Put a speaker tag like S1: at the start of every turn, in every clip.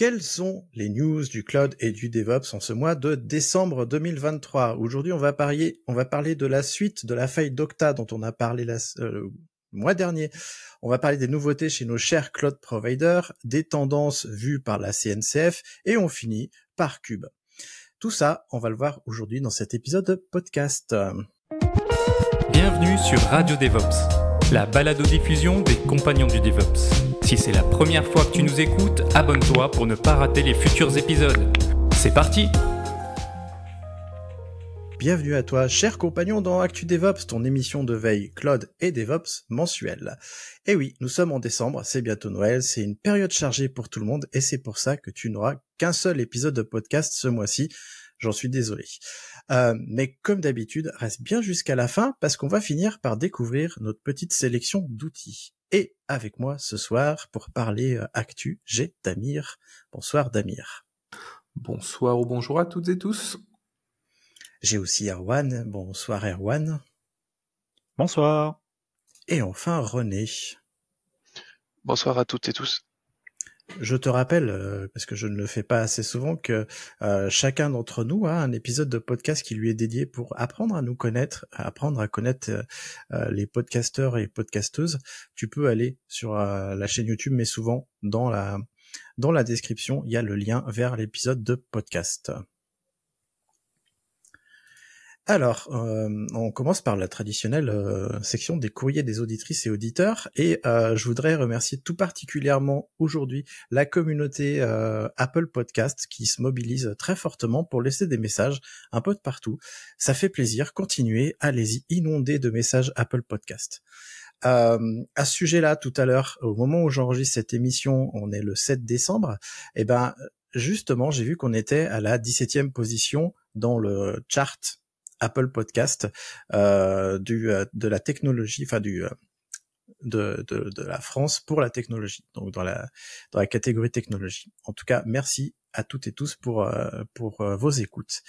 S1: Quelles sont les news du cloud et du DevOps en ce mois de décembre 2023 Aujourd'hui, on va on va parler de la suite de la faille d'Octa dont on a parlé le euh, mois dernier. On va parler des nouveautés chez nos chers cloud providers, des tendances vues par la CNCF et on finit par Cube. Tout ça, on va le voir aujourd'hui dans cet épisode de podcast. Bienvenue sur Radio DevOps,
S2: la balado-diffusion des compagnons du DevOps. Si c'est la première fois que tu nous écoutes, abonne-toi pour ne pas rater les futurs épisodes. C'est parti
S1: Bienvenue à toi, cher compagnon dans Actu DevOps, ton émission de veille Cloud et DevOps mensuelle. Et eh oui, nous sommes en décembre, c'est bientôt Noël, c'est une période chargée pour tout le monde et c'est pour ça que tu n'auras qu'un seul épisode de podcast ce mois-ci. J'en suis désolé. Euh, mais comme d'habitude, reste bien jusqu'à la fin parce qu'on va finir par découvrir notre petite sélection d'outils. Et avec moi ce soir pour parler euh, actu, j'ai Damir. Bonsoir Damir. Bonsoir ou bonjour à toutes et tous. J'ai aussi Erwan. Bonsoir Erwan. Bonsoir. Et enfin René. Bonsoir à toutes et tous. Je te rappelle, euh, parce que je ne le fais pas assez souvent, que euh, chacun d'entre nous a un épisode de podcast qui lui est dédié pour apprendre à nous connaître, apprendre à connaître euh, les podcasteurs et podcasteuses. Tu peux aller sur la chaîne YouTube, mais souvent dans la dans la description, il y a le lien vers l'épisode de podcast. Alors, euh, on commence par la traditionnelle euh, section des courriers des auditrices et auditeurs, et euh, je voudrais remercier tout particulièrement aujourd'hui la communauté Apple Podcast qui se mobilise très fortement pour laisser des messages un peu de partout. Ça fait plaisir, continuez, allez-y, inondez de messages Apple Podcast. à ce sujet-là, tout à l'heure, au moment où j'enregistre cette émission, on est le 7 décembre, et eh ben justement, j'ai vu qu'on était à la 17e position dans le chart Apple Podcast euh, du euh, de la technologie, enfin du euh, de, la France pour la technologie, donc dans la, dans la catégorie technologie. En tout cas, merci à toutes et tous pour, pour vos écoutes.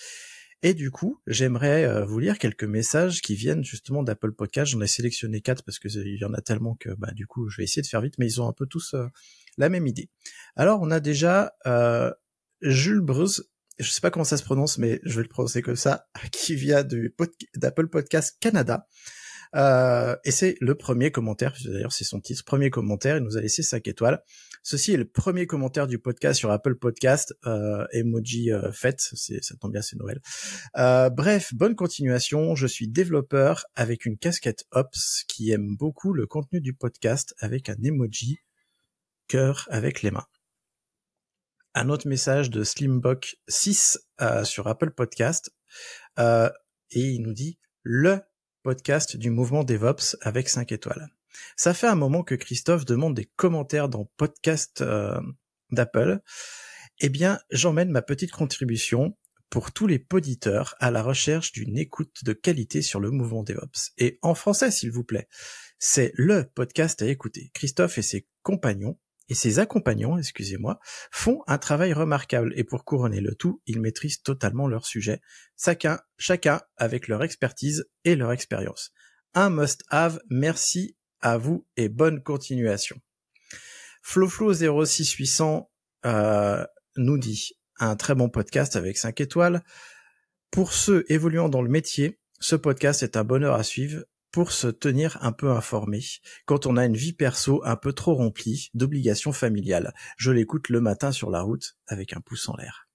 S1: Et du coup, j'aimerais vous lire quelques messages qui viennent justement d'Apple Podcast. J'en ai sélectionné quatre parce que il y en a tellement que bah, du coup, je vais essayer de faire vite, mais ils ont un peu tous la même idée. Alors, on a déjà Jules bruce je sais pas comment ça se prononce, mais je vais le prononcer comme ça, qui vient du d'Apple Podcast Canada. Euh, et c'est le premier commentaire, d'ailleurs c'est son titre, premier commentaire, il nous a laissé 5 étoiles. Ceci est le premier commentaire du podcast sur Apple Podcast, euh, emoji fait, euh, fête, ça tombe bien c'est Noël. bref, bonne continuation, je suis développeur avec une casquette Ops qui aime beaucoup le contenu du podcast avec un emoji cœur avec les mains un autre message de Slimbock6 euh, sur Apple Podcast. Euh, et il nous dit le podcast du mouvement DevOps avec 5 étoiles. Ça fait un moment que Christophe demande des commentaires dans podcast euh, d'Apple. Eh bien, j'emmène ma petite contribution pour tous les poditeurs à la recherche d'une écoute de qualité sur le mouvement DevOps. Et en français, s'il vous plaît. C'est le podcast à écouter. Christophe et ses compagnons et ses accompagnants, excusez-moi, font un travail remarquable. Et pour couronner le tout, ils maîtrisent totalement leur sujet, chacun, chacun avec leur expertise et leur expérience. Un must-have, merci à vous et bonne continuation. Floflo 06800 euh, nous dit un très bon podcast avec 5 étoiles. Pour ceux évoluant dans le métier, ce podcast est un bonheur à suivre pour se tenir un peu informé quand on a une vie perso un peu trop remplie d'obligations familiales. Je l'écoute le matin sur la route avec un pouce en l'air.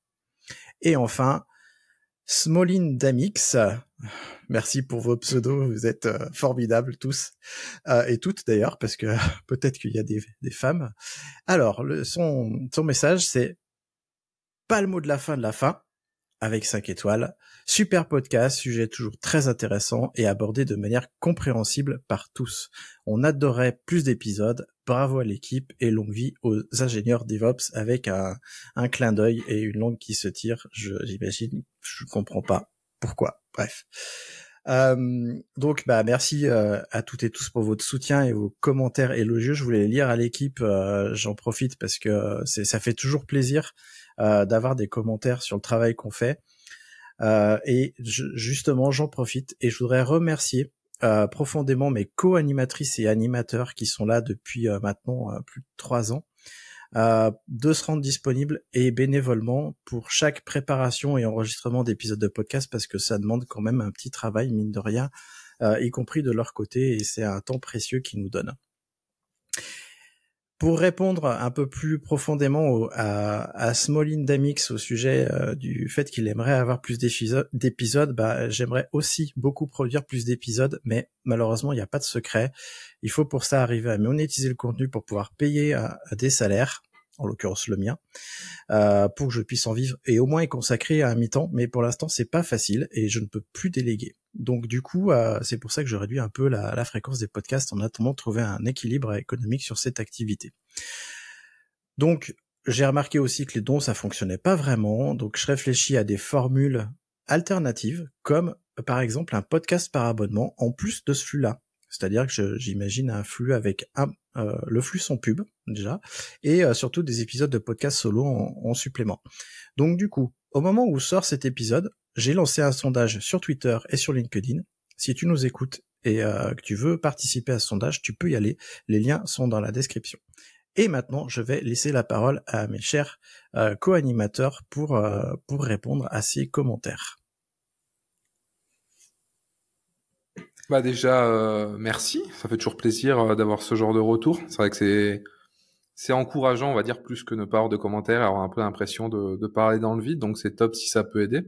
S1: Et enfin, Smolin Damix, merci pour vos pseudos, vous êtes euh, formidables tous euh, et toutes d'ailleurs, parce que peut-être qu'il y a des, femmes. Alors, son, message, c'est pas le mot de la fin de la fin, avec cinq étoiles, Super podcast, sujet toujours très intéressant et abordé de manière compréhensible par tous. On adorait plus d'épisodes. Bravo à l'équipe et longue vie aux ingénieurs DevOps avec un, clin d'œil et une langue qui se tire. J'imagine, je, ne comprends pas pourquoi. Bref. Euh, donc, bah, merci euh, à toutes et tous pour votre soutien et vos commentaires élogieux. Je voulais les lire à l'équipe. Euh, j'en profite parce que ça fait toujours plaisir d'avoir des commentaires sur le travail qu'on fait. Euh, et justement, j'en profite et je voudrais remercier euh, profondément mes co-animatrices et animateurs qui sont là depuis euh, maintenant plus de trois ans. de se rendre disponibles et bénévolement pour chaque préparation et enregistrement d'épisodes de podcast parce que ça demande quand même un petit travail mine de rien, y compris de leur côté et c'est un temps précieux qu'ils nous donnent pour répondre un peu plus profondément à, à Smolin Damix au sujet euh, du fait qu'il aimerait avoir plus d'épisodes, bah, j'aimerais aussi beaucoup produire plus d'épisodes, mais malheureusement, il n'y a pas de secret. Il faut pour ça arriver à monétiser le contenu pour pouvoir payer des salaires en l'occurrence le mien, euh, pour que je puisse en vivre et au moins y consacrer à un mi-temps. Mais pour l'instant, c'est pas facile et je ne peux plus déléguer. Donc du coup, euh, c'est pour ça que je réduis un peu la, fréquence des podcasts en attendant de trouver un équilibre économique sur cette activité. Donc j'ai remarqué aussi que les dons, ça fonctionnait pas vraiment, donc je réfléchis à des formules alternatives, comme par exemple un podcast par abonnement en plus de ce flux-là. C'est-à-dire que j'imagine un flux avec euh, le flux sans pub déjà, et euh, surtout des épisodes de podcast solo en supplément. Donc du coup, au moment où sort cet épisode, j'ai lancé un sondage sur Twitter et sur LinkedIn. Si tu nous écoutes et euh, que tu veux participer à ce sondage, tu peux y aller. Les liens sont dans la description. Et maintenant, je vais laisser la parole à mes chers euh, co-animateurs pour, euh, pour répondre à ces commentaires.
S3: Bah déjà, merci. Ça fait toujours plaisir d'avoir ce genre de retour. C'est vrai que c'est c'est encourageant, on va dire, plus que ne pas avoir de commentaires, avoir un peu l'impression de, de, parler dans le vide. Donc c'est top si ça peut aider.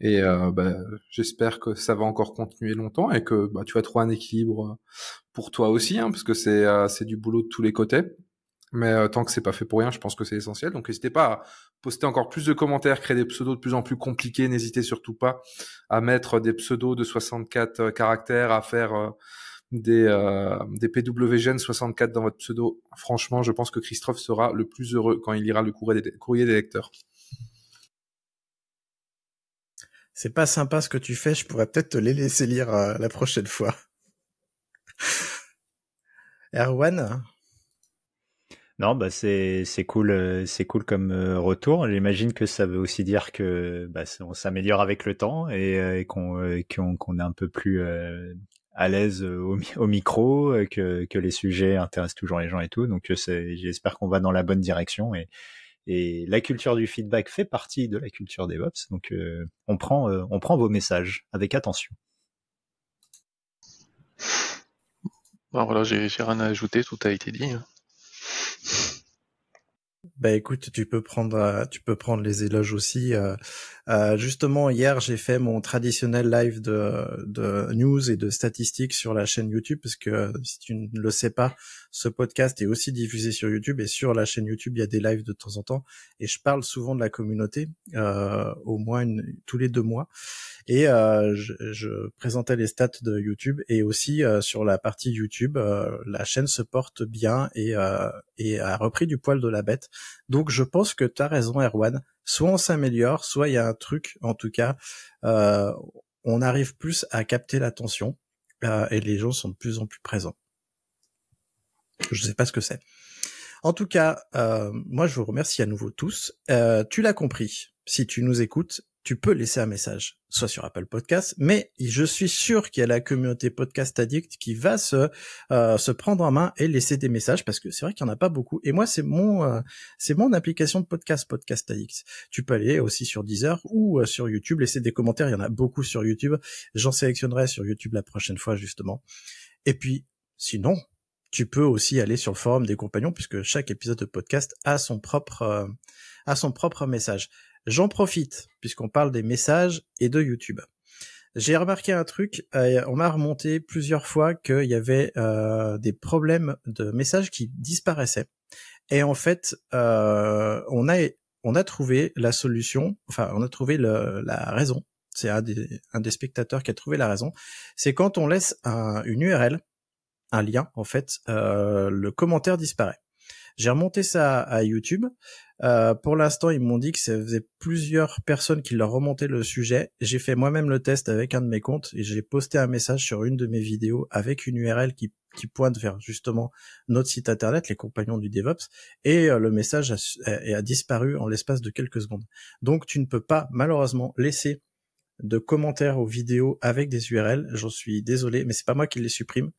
S3: Et euh, bah, j'espère que ça va encore continuer longtemps et que bah, tu vas trouver un équilibre euh, pour toi aussi, hein, parce que euh, c'est du boulot de tous les côtés. Mais tant que c'est pas fait pour rien, je pense que c'est essentiel. Donc n'hésitez pas à poster encore plus de commentaires, créer des pseudos de plus en plus compliqués. N'hésitez surtout pas à mettre des pseudos de 64 caractères, à faire des, euh, 64 dans votre pseudo. Franchement, je pense que Christophe sera le plus heureux quand il lira le courrier des lecteurs
S1: c'est pas sympa ce que tu fais, je pourrais peut-être te les laisser lire euh, la prochaine fois. Erwan
S2: Non, bah c'est cool, euh, c'est cool comme euh, retour. J'imagine que ça veut aussi dire que bah, on s'améliore avec le temps et, qu'on est un peu plus à l'aise au, micro, que, que les sujets intéressent toujours les gens et tout. Donc j'espère qu'on va dans la bonne direction et et la culture du feedback fait partie de la culture DevOps. Donc, euh, on, prend, euh, on prend vos messages avec attention. Bon, voilà, j'ai rien à ajouter, tout a été dit. Hein. Bah
S1: écoute, tu peux prendre, euh, tu peux prendre les éloges aussi. Euh, euh, justement, hier, j'ai fait mon traditionnel live de, de, news et de statistiques sur la chaîne YouTube, parce que si tu ne le sais pas, ce podcast est aussi diffusé sur YouTube et sur la chaîne YouTube, il y a des lives de temps en temps. Et je parle souvent de la communauté, au moins une, tous les deux mois. Et je, je, présentais les stats de YouTube et aussi sur la partie YouTube, la chaîne se porte bien et, et a repris du poil de la bête. Donc je pense que tu raison Erwan, soit on s'améliore, soit il y a un truc en tout cas, euh, on arrive plus à capter l'attention euh, et les gens sont de plus en plus présents. Je ne sais pas ce que c'est. En tout cas, euh, moi je vous remercie à nouveau tous. tu l'as compris, si tu nous écoutes, tu peux laisser un message, soit sur Apple Podcast, mais je suis sûr qu'il y a la communauté Podcast Addict qui va se euh, se prendre en main et laisser des messages parce que c'est vrai qu'il n'y en a pas beaucoup. Et moi, c'est mon euh, c'est mon application de podcast Podcast Addict. Tu peux aller aussi sur Deezer ou euh, sur YouTube laisser des commentaires. Il y en a beaucoup sur YouTube. J'en sélectionnerai sur YouTube la prochaine fois justement. Et puis sinon, tu peux aussi aller sur le forum des compagnons puisque chaque épisode de podcast a son propre a son propre message. J'en profite, puisqu'on parle des messages et de YouTube. J'ai remarqué un truc, euh, on m'a remonté plusieurs fois qu'il y avait euh, des problèmes de messages qui disparaissaient. Et en fait, euh, on, a, on a trouvé la solution, enfin on a trouvé la raison, c'est un des, spectateurs qui a trouvé la raison, c'est quand on laisse une URL, un lien en fait, le commentaire disparaît. J'ai remonté ça à YouTube. Euh, pour l'instant, ils m'ont dit que ça faisait plusieurs personnes qui leur remontaient le sujet. J'ai fait moi-même le test avec un de mes comptes et j'ai posté un message sur une de mes vidéos avec une URL qui, pointe vers justement notre site internet, les compagnons du DevOps, et euh, le message a, a, disparu en l'espace de quelques secondes. Donc tu ne peux pas malheureusement laisser de commentaires aux vidéos avec des URL. J'en suis désolé, mais c'est pas moi qui les supprime.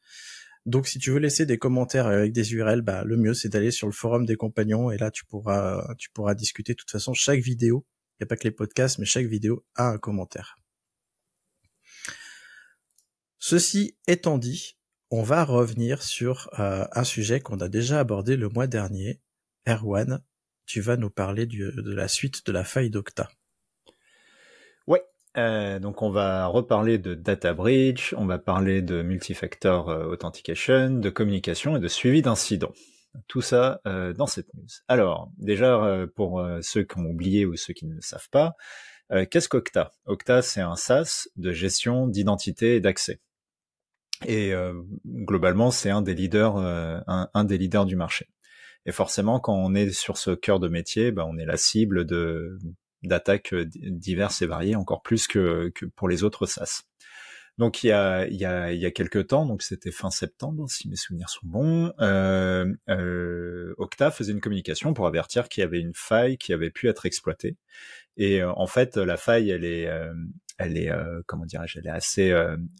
S1: Donc, si tu veux laisser des commentaires avec des URL, bah, le mieux, c'est d'aller sur le forum des compagnons et là, tu pourras, tu pourras discuter. De toute façon, chaque vidéo, il n'y a pas que les podcasts, mais chaque vidéo a un commentaire. Ceci étant dit, on va revenir sur euh, un sujet qu'on a déjà abordé le mois dernier. Erwan, tu vas nous parler de la suite de la faille d'Octa.
S2: Euh, donc on va reparler de data breach, on va parler de multifactor euh, authentication, de communication et de suivi d'incidents. Tout ça euh, dans cette news. Alors déjà pour ceux qui ont oublié ou ceux qui ne le savent pas, qu'est-ce qu'Octa Octa c'est un SaaS de gestion d'identité et d'accès. Et globalement c'est un des leaders, un, des leaders du marché. Et forcément quand on est sur ce cœur de métier, ben, on est la cible de d'attaques euh, diverses et variées, encore plus que, pour les autres SaaS. Donc il y a, il y a, il y a quelques temps, donc c'était fin septembre, si mes souvenirs sont bons, euh, euh, Octa faisait une communication pour avertir qu'il y avait une faille qui avait pu être exploitée. Et euh, en fait, la faille, elle est, elle est, comment dirais-je, elle est assez,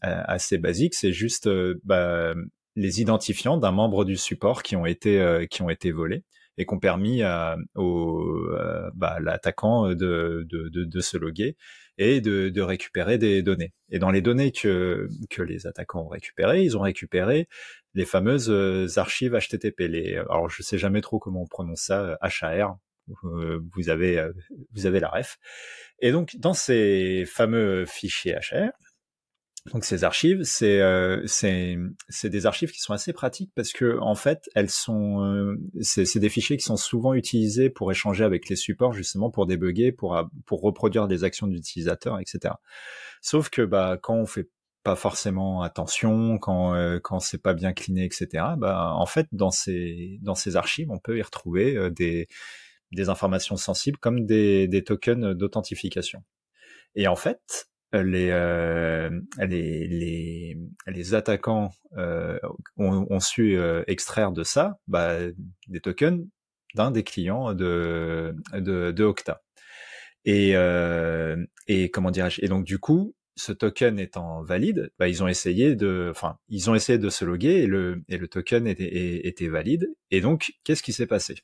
S2: assez basique. C'est juste bah, les identifiants d'un membre du support qui ont été, qui ont été volés et qui ont permis euh, euh, bah, à, au bah, l'attaquant euh, de, de, de, de, se loguer et de, de récupérer des données. Et dans les données que, que les attaquants ont récupérées, ils ont récupéré les fameuses archives HTTP. Les, alors je sais jamais trop comment on prononce ça, HAR. Vous avez, vous avez la ref. Et donc dans ces fameux fichiers HR, donc ces archives, euh, c'est des archives qui sont assez pratiques parce que en fait, elles sont euh, c'est des fichiers qui sont souvent utilisés pour échanger avec les supports justement pour débugger, pour pour reproduire des actions d'utilisateurs, etc. Sauf que bah quand on fait pas forcément attention, quand euh, quand c'est pas bien cliné, etc. Bah en fait dans ces dans ces archives, on peut y retrouver euh, des des informations sensibles comme des, des tokens d'authentification. Et en fait, euh, les, euh, les, les, les, attaquants euh, ont, su extraire de ça bah, des tokens d'un des clients de, de, de Okta. Et, et comment dirais-je Et donc du coup, ce token étant valide, bah, ils ont essayé de, enfin, ils ont essayé de se loguer et le, et le token était, était valide. Et donc, qu'est-ce qui s'est passé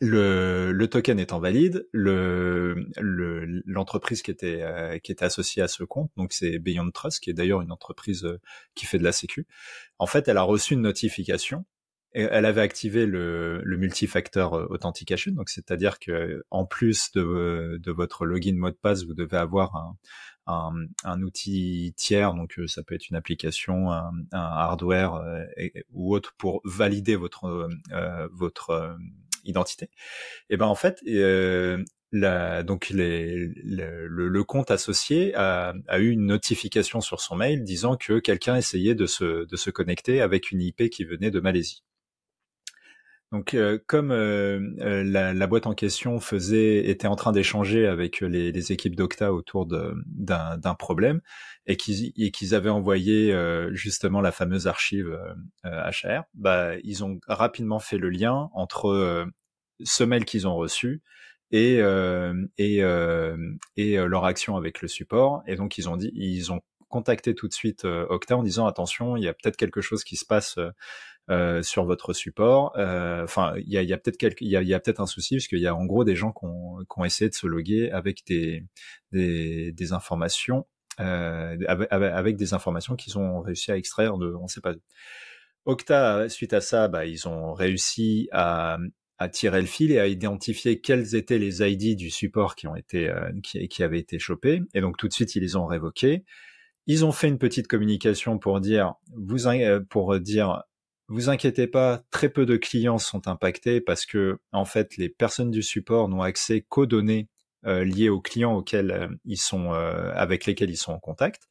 S2: le, token étant valide, l'entreprise le, qui était euh, qui était associée à ce compte, donc c'est Beyond Trust, qui est d'ailleurs une entreprise euh, qui fait de la sécu. En fait, elle a reçu une notification. Et elle avait activé le, le multifactor euh, authentication, donc c'est-à-dire que en plus de, votre login mot de passe, vous devez avoir un, outil tiers, donc ça peut être une application, un, hardware ou autre pour valider votre votre identité. Et ben en fait, euh, la, donc les, le, le, compte associé a, a, eu une notification sur son mail disant que quelqu'un essayait de se, de se connecter avec une IP qui venait de Malaisie. Donc, euh, comme euh, euh, la, la, boîte en question faisait, était en train d'échanger avec les, les équipes d'Octa autour d'un problème et qu'ils avaient envoyé justement la fameuse archive HR, bah, ils ont rapidement fait le lien entre ce mail qu'ils ont reçu et, et, et leur action avec le support. Et donc, ils ont dit, ils ont contacté tout de suite Octa en disant attention, il y a peut-être quelque chose qui se passe euh, sur votre support. Euh, enfin, il y a, y a peut-être il y a, peut-être un souci parce qu'il y a en gros des gens qui ont, essayé de se loguer avec des des, des informations euh, avec, avec, des informations qu'ils ont réussi à extraire de on sait pas. Octa, suite à ça, bah, ils ont réussi à à tirer le fil et à identifier quels étaient les ID du support qui ont été qui, qui, avaient été chopés et donc tout de suite ils les ont révoqués. Ils ont fait une petite communication pour dire vous pour dire vous inquiétez pas, très peu de clients sont impactés parce que en fait les personnes du support n'ont accès qu'aux données euh, liées aux clients auxquels euh, ils sont, euh, avec lesquels ils sont en contact.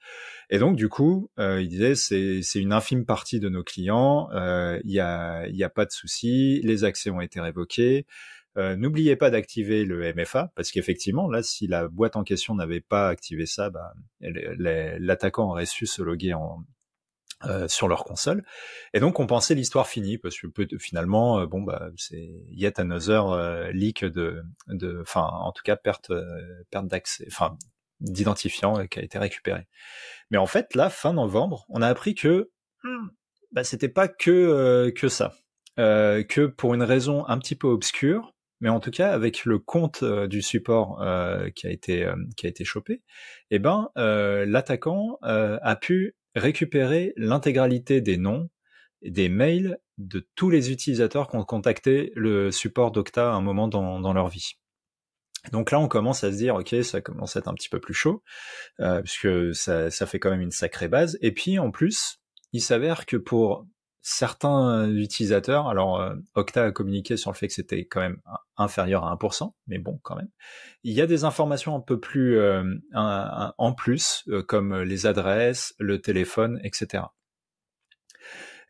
S2: Et donc du coup, il disait c'est c'est une infime partie de nos clients. Il y a il y a pas de souci, les accès ont été révoqués. N'oubliez pas d'activer le MFA parce qu'effectivement là, si la boîte en question n'avait pas activé ça, bah, l'attaquant aurait su se loguer en euh, sur leur console. Et donc on pensait l'histoire finie parce que finalement euh, bon bah c'est yet another euh, leak de de enfin en tout cas perte perte d'accès enfin d'identifiant qui a été récupéré. Mais en fait là fin novembre, on a appris que hmm, bah, c'était pas que que ça. que pour une raison un petit peu obscure, mais en tout cas avec le compte du support qui a été qui a été chopé, eh ben l'attaquant a pu récupérer l'intégralité des noms, des mails de tous les utilisateurs qui ont contacté le support d'Octa à un moment dans, leur vie. Donc là, on commence à se dire, ok, ça commence à être un petit peu plus chaud, parce euh, puisque ça fait quand même une sacrée base. Et puis, en plus, il s'avère que pour certains euh, utilisateurs, alors euh, Octa a communiqué sur le fait que c'était quand même inférieur à 1%, mais bon, quand même. Il y a des informations un peu plus euh, en plus, comme les adresses, le téléphone, etc.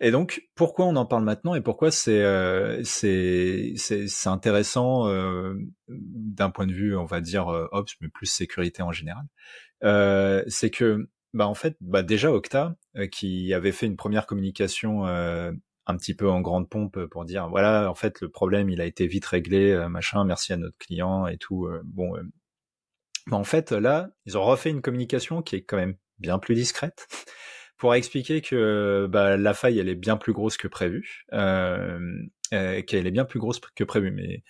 S2: Et donc, pourquoi on en parle maintenant et pourquoi c'est c'est intéressant d'un point de vue, on va dire, ops, mais plus sécurité en général, c'est que bah en fait, bah déjà Octa, euh, qui avait fait une première communication euh, un petit peu en grande pompe euh, pour dire voilà, en fait, le problème, il a été vite réglé, machin, merci à notre client et tout. bon, bah en fait, là, ils ont refait une communication qui est quand même bien plus discrète pour expliquer que bah, la faille, elle est bien plus grosse que prévu, qu'elle est bien plus grosse que prévu, mais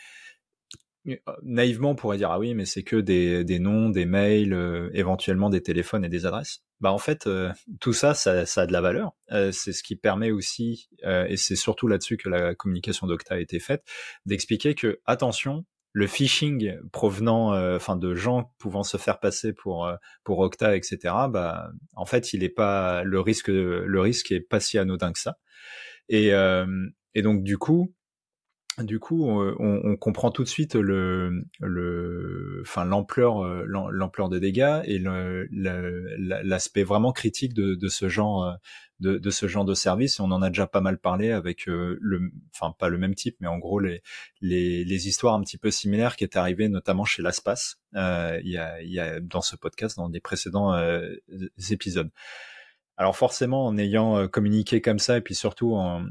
S2: euh, naïvement on pourrait dire ah oui mais c'est que des, noms, des mails, euh, éventuellement des téléphones et des adresses. Bah en fait euh, tout ça, ça, a de la valeur. c'est ce qui permet aussi et c'est surtout là-dessus que la communication d'Octa a été faite d'expliquer que attention le phishing provenant enfin de gens pouvant se faire passer pour pour Octa etc. Bah en fait il est pas le risque le risque est pas si anodin que ça et et donc du coup du coup, on, comprend tout de suite le, enfin, l'ampleur, euh, l'ampleur des dégâts et l'aspect vraiment critique de, ce genre, euh, de, ce genre de service. on en a déjà pas mal parlé avec euh, le, enfin, pas le même type, mais en gros les, les, histoires un petit peu similaires qui est arrivé notamment chez l'Aspas. Il y, a, dans ce podcast, dans des précédents épisodes. Alors forcément, en ayant euh, communiqué comme ça, et puis surtout en,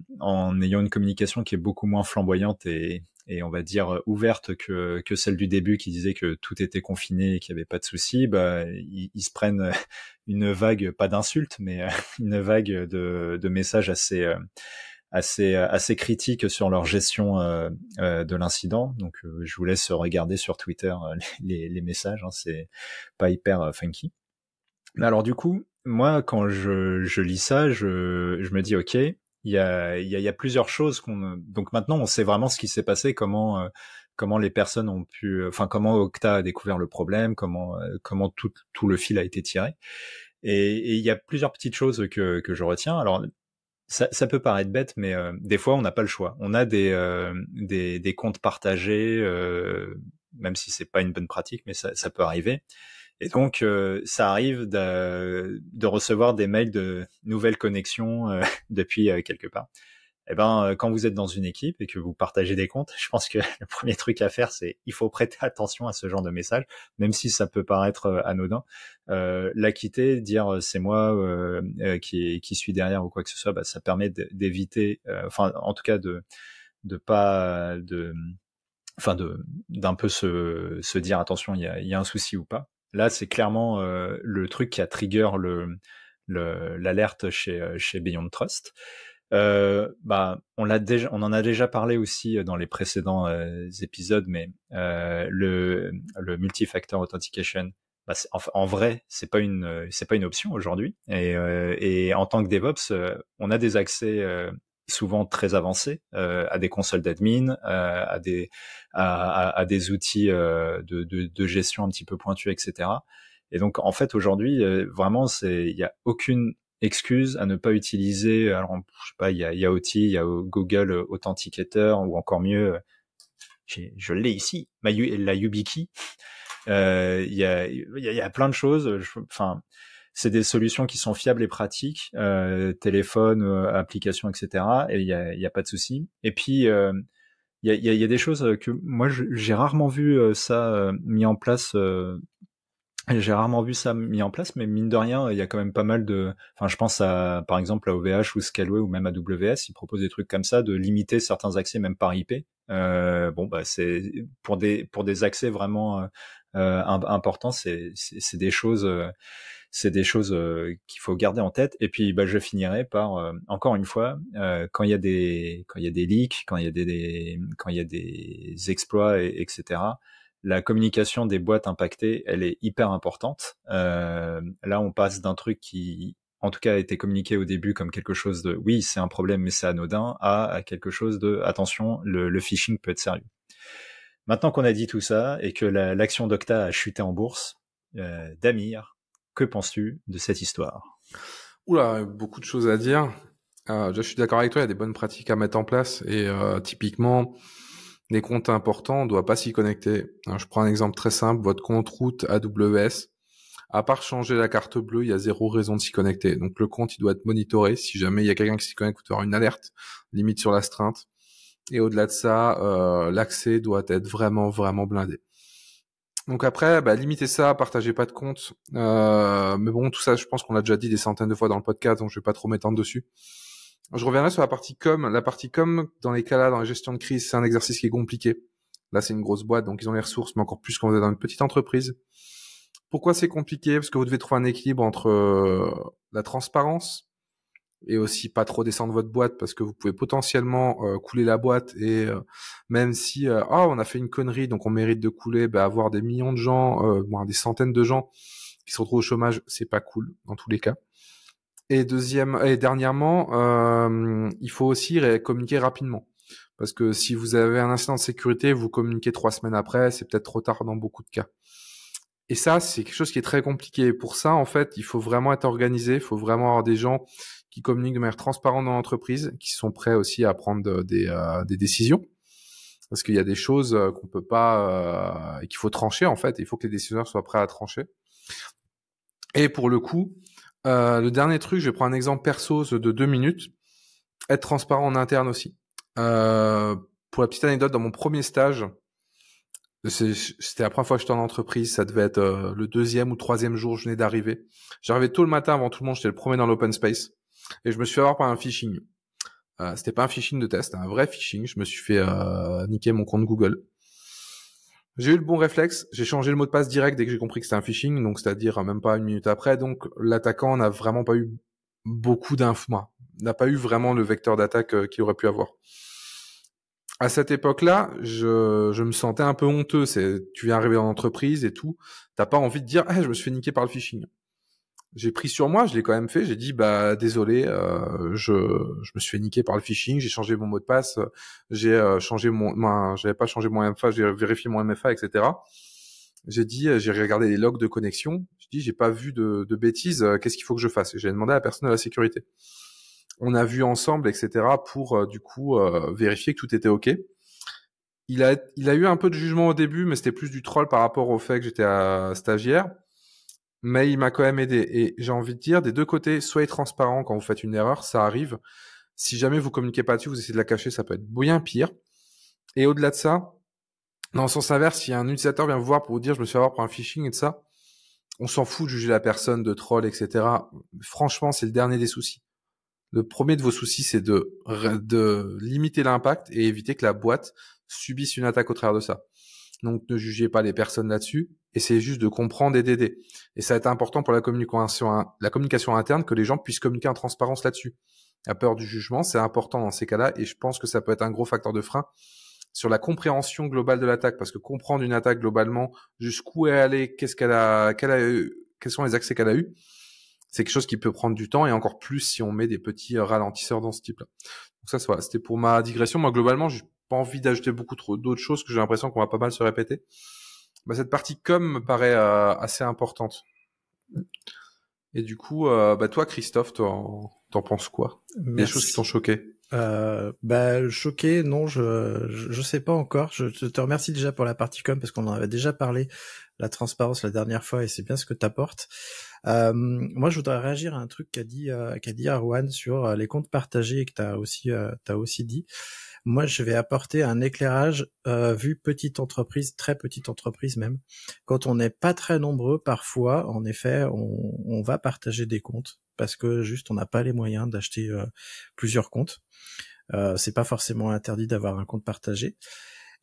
S2: ayant une communication qui est beaucoup moins flamboyante et, on va dire euh, ouverte que, que, celle du début qui disait que tout était confiné et qu'il n'y avait pas de soucis, bah, ils, se prennent euh, une vague, pas d'insultes, mais une vague de, messages assez, assez, assez critiques sur leur gestion de l'incident. Donc je vous laisse regarder sur Twitter les, messages, hein, c'est pas hyper funky. Alors du coup, moi, quand je, je lis ça, je, je, me dis, OK, il y a, y, a, y a, plusieurs choses qu'on... Donc maintenant, on sait vraiment ce qui s'est passé, comment... Euh, comment les personnes ont pu, enfin comment Octa a découvert le problème, comment euh, comment tout, tout le fil a été tiré. Et il y a plusieurs petites choses que, que je retiens. Alors ça, ça, peut paraître bête, mais euh, des fois on n'a pas le choix. On a des des, des, comptes partagés, même si c'est pas une bonne pratique, mais ça, ça peut arriver. Et donc, euh, ça arrive de, de, recevoir des mails de nouvelles connexions euh, depuis euh, quelque part. Eh ben, quand vous êtes dans une équipe et que vous partagez des comptes, je pense que le premier truc à faire, c'est il faut prêter attention à ce genre de message, même si ça peut paraître anodin. Euh, quitter, dire c'est moi qui, qui suis derrière ou quoi que ce soit, bah, ça permet d'éviter, enfin, en tout cas de de pas de enfin de d'un peu se, se dire attention il y a, y a, un souci ou pas Là, c'est clairement euh, le truc qui a trigger le, l'alerte chez, euh, chez Beyond Trust. Euh, bah, on, l'a déjà, on en a déjà parlé aussi euh, dans les précédents épisodes, mais le, le multifactor authentication, bah, en, vrai, c'est pas une, c'est pas une option aujourd'hui. Et, et en tant que DevOps, on a des accès souvent très avancé, euh, à des consoles d'admin, euh, à des à, des outils euh, de, gestion un petit peu pointus, etc. Et donc en fait aujourd'hui vraiment c'est il y a aucune excuse à ne pas utiliser alors je sais pas il y a, y il y a Google Authenticator ou encore mieux je l'ai ici la YubiKey il y, a, plein de choses. enfin, c'est des solutions qui sont fiables et pratiques, euh, téléphone, euh, application, etc. Et il n'y a, y a, pas de souci. Et puis, euh, il y, a, y, y, a, des choses euh, que moi, j'ai rarement vu euh, ça mis en place. j'ai rarement vu ça mis en place, mais mine de rien, il y a quand même pas mal de. Enfin, je pense à, par exemple, à OVH ou Scalway ou même à WS, ils proposent des trucs comme ça, de limiter certains accès même par IP. bon, bah, c'est pour des pour des accès vraiment importants, c'est c'est des choses c'est des choses euh, qu'il faut garder en tête. Et puis, bah, je finirai par euh, encore une fois euh, quand il y a des quand il y a des leaks, quand il y a des, quand il y a des exploits, etc la communication des boîtes impactées, elle est hyper importante. là, on passe d'un truc qui, en tout cas, a été communiqué au début comme quelque chose de oui, c'est un problème, mais c'est anodin, à, quelque chose de attention, le, phishing peut être sérieux. Maintenant qu'on a dit tout ça et que l'action d'Octa a chuté en bourse, euh, Damir, que penses-tu de cette histoire
S3: Oula, beaucoup de choses à dire. Euh, je suis d'accord avec toi, il y a des bonnes pratiques à mettre en place et euh, typiquement, les comptes importants, on ne doit pas s'y connecter. Hein, je prends un exemple très simple, votre compte route AWS, à part changer la carte bleue, il y a zéro raison de s'y connecter. Donc le compte, il doit être monitoré. Si jamais il y a quelqu'un qui s'y connecte, il doit une alerte, limite sur la l'astreinte. Et au-delà de ça, euh, l'accès doit être vraiment, vraiment blindé. Donc après, bah, limitez ça, partagez pas de compte. Euh, mais bon, tout ça, je pense qu'on l'a déjà dit des centaines de fois dans le podcast, donc je vais pas trop m'étendre dessus. Je reviendrai sur la partie com. La partie com, dans les cas-là, dans la gestion de crise, c'est un exercice qui est compliqué. Là, c'est une grosse boîte, donc ils ont les ressources, mais encore plus quand vous êtes dans une petite entreprise. Pourquoi c'est compliqué Parce que vous devez trouver un équilibre entre euh, la transparence, et aussi pas trop descendre votre boîte parce que vous pouvez potentiellement euh, couler la boîte et euh, même si euh, ah, on a fait une connerie donc on mérite de couler bah, avoir des millions de gens bon, euh, des centaines de gens qui se retrouvent au chômage c'est pas cool dans tous les cas et deuxième et dernièrement il faut aussi communiquer rapidement parce que si vous avez un incident de sécurité vous communiquez trois semaines après c'est peut-être trop tard dans beaucoup de cas et ça, c'est quelque chose qui est très compliqué. Pour ça, en fait, il faut vraiment être organisé, il faut vraiment avoir des gens qui communiquent de manière transparente dans l'entreprise, qui sont prêts aussi à prendre euh, des, décisions. Parce qu'il y a des choses euh, qu'on peut pas, euh, et qu'il faut trancher, en fait. Il faut que les décideurs soient prêts à trancher. Et pour le coup, le dernier truc, je vais prendre un exemple perso de deux minutes. Être transparent en interne aussi. pour la petite anecdote, dans mon premier stage, c'était la première fois que j'étais en entreprise, ça devait être euh, le deuxième ou troisième jour, je venais d'arriver. J'arrivais tôt le matin avant tout le monde, j'étais le premier dans l'open space, et je me suis fait avoir par un phishing. Euh, c'était pas un phishing de test, un vrai phishing. Je me suis fait euh, niquer mon compte Google. J'ai eu le bon réflexe, j'ai changé le mot de passe direct dès que j'ai compris que c'était un phishing, donc c'est-à-dire euh, même pas une minute après. Donc l'attaquant n'a vraiment pas eu beaucoup d'infos, n'a pas eu vraiment le vecteur d'attaque euh, qu'il aurait pu avoir à cette époque-là, je, me sentais un peu honteux. C'est, tu viens arriver en entreprise et tout, t'as pas envie de dire, eh, je me suis fait niquer par le phishing. J'ai pris sur moi, je l'ai quand même fait. J'ai dit, bah désolé, euh, je, me suis fait niquer par le phishing. J'ai changé mon mot de passe, j'ai euh, changé mon, j'avais pas changé mon MFA, j'ai vérifié mon MFA, etc. J'ai dit, euh, j'ai regardé les logs de connexion. J'ai dit, j'ai pas vu de, de bêtises. Qu'est-ce qu'il faut que je fasse J'ai demandé à la personne de la sécurité on a vu ensemble, etc., pour euh, du coup euh, vérifier que tout était OK. Il a, il a eu un peu de jugement au début, mais c'était plus du troll par rapport au fait que j'étais stagiaire. Mais il m'a quand même aidé. Et j'ai envie de dire, des deux côtés, soyez transparent quand vous faites une erreur, ça arrive. Si jamais vous communiquez pas dessus, vous essayez de la cacher, ça peut être bien pire. Et au-delà de ça, dans le sens inverse, si un utilisateur vient vous voir pour vous dire je me suis avoir pour un phishing et de ça, on s'en fout de juger la personne, de troll, etc. Franchement, c'est le dernier des soucis. Le premier de vos soucis, c'est de, de limiter l'impact et éviter que la boîte subisse une attaque au travers de ça. Donc ne jugez pas les personnes là-dessus, essayez juste de comprendre et d'aider. Et ça va être important pour la communication, hein, la communication interne que les gens puissent communiquer en transparence là-dessus. La peur du jugement, c'est important dans ces cas-là, et je pense que ça peut être un gros facteur de frein sur la compréhension globale de l'attaque, parce que comprendre une attaque globalement, jusqu'où elle est allée, qu'est-ce qu'elle a, qu'elle a quels sont les accès qu'elle a eu, c'est quelque chose qui peut prendre du temps et encore plus si on met des petits euh, ralentisseurs dans ce type-là. Donc ça, voilà, c'était pour ma digression. Moi, globalement, j'ai pas envie d'ajouter beaucoup trop d'autres choses que j'ai l'impression qu'on va pas mal se répéter. Bah, cette partie com me paraît euh, assez importante. Et du coup, euh, bah toi, Christophe, t'en, en penses quoi Merci. Des choses qui t'ont choqué
S1: euh, bah choqué non je, je, sais pas encore je, te remercie déjà pour la partie com parce qu'on en avait déjà parlé la transparence la dernière fois et c'est bien ce que tu apportes. Euh, moi, je voudrais réagir à un truc qu'a dit, euh, qu'a dit Arwan sur euh, les comptes partagés et que tu as aussi, euh, as aussi dit. Moi, je vais apporter un éclairage vu petite entreprise, très petite entreprise même. Quand on n'est pas très nombreux, parfois, en effet, on, va partager des comptes parce que juste on n'a pas les moyens d'acheter plusieurs comptes. Euh, c'est pas forcément interdit d'avoir un compte partagé.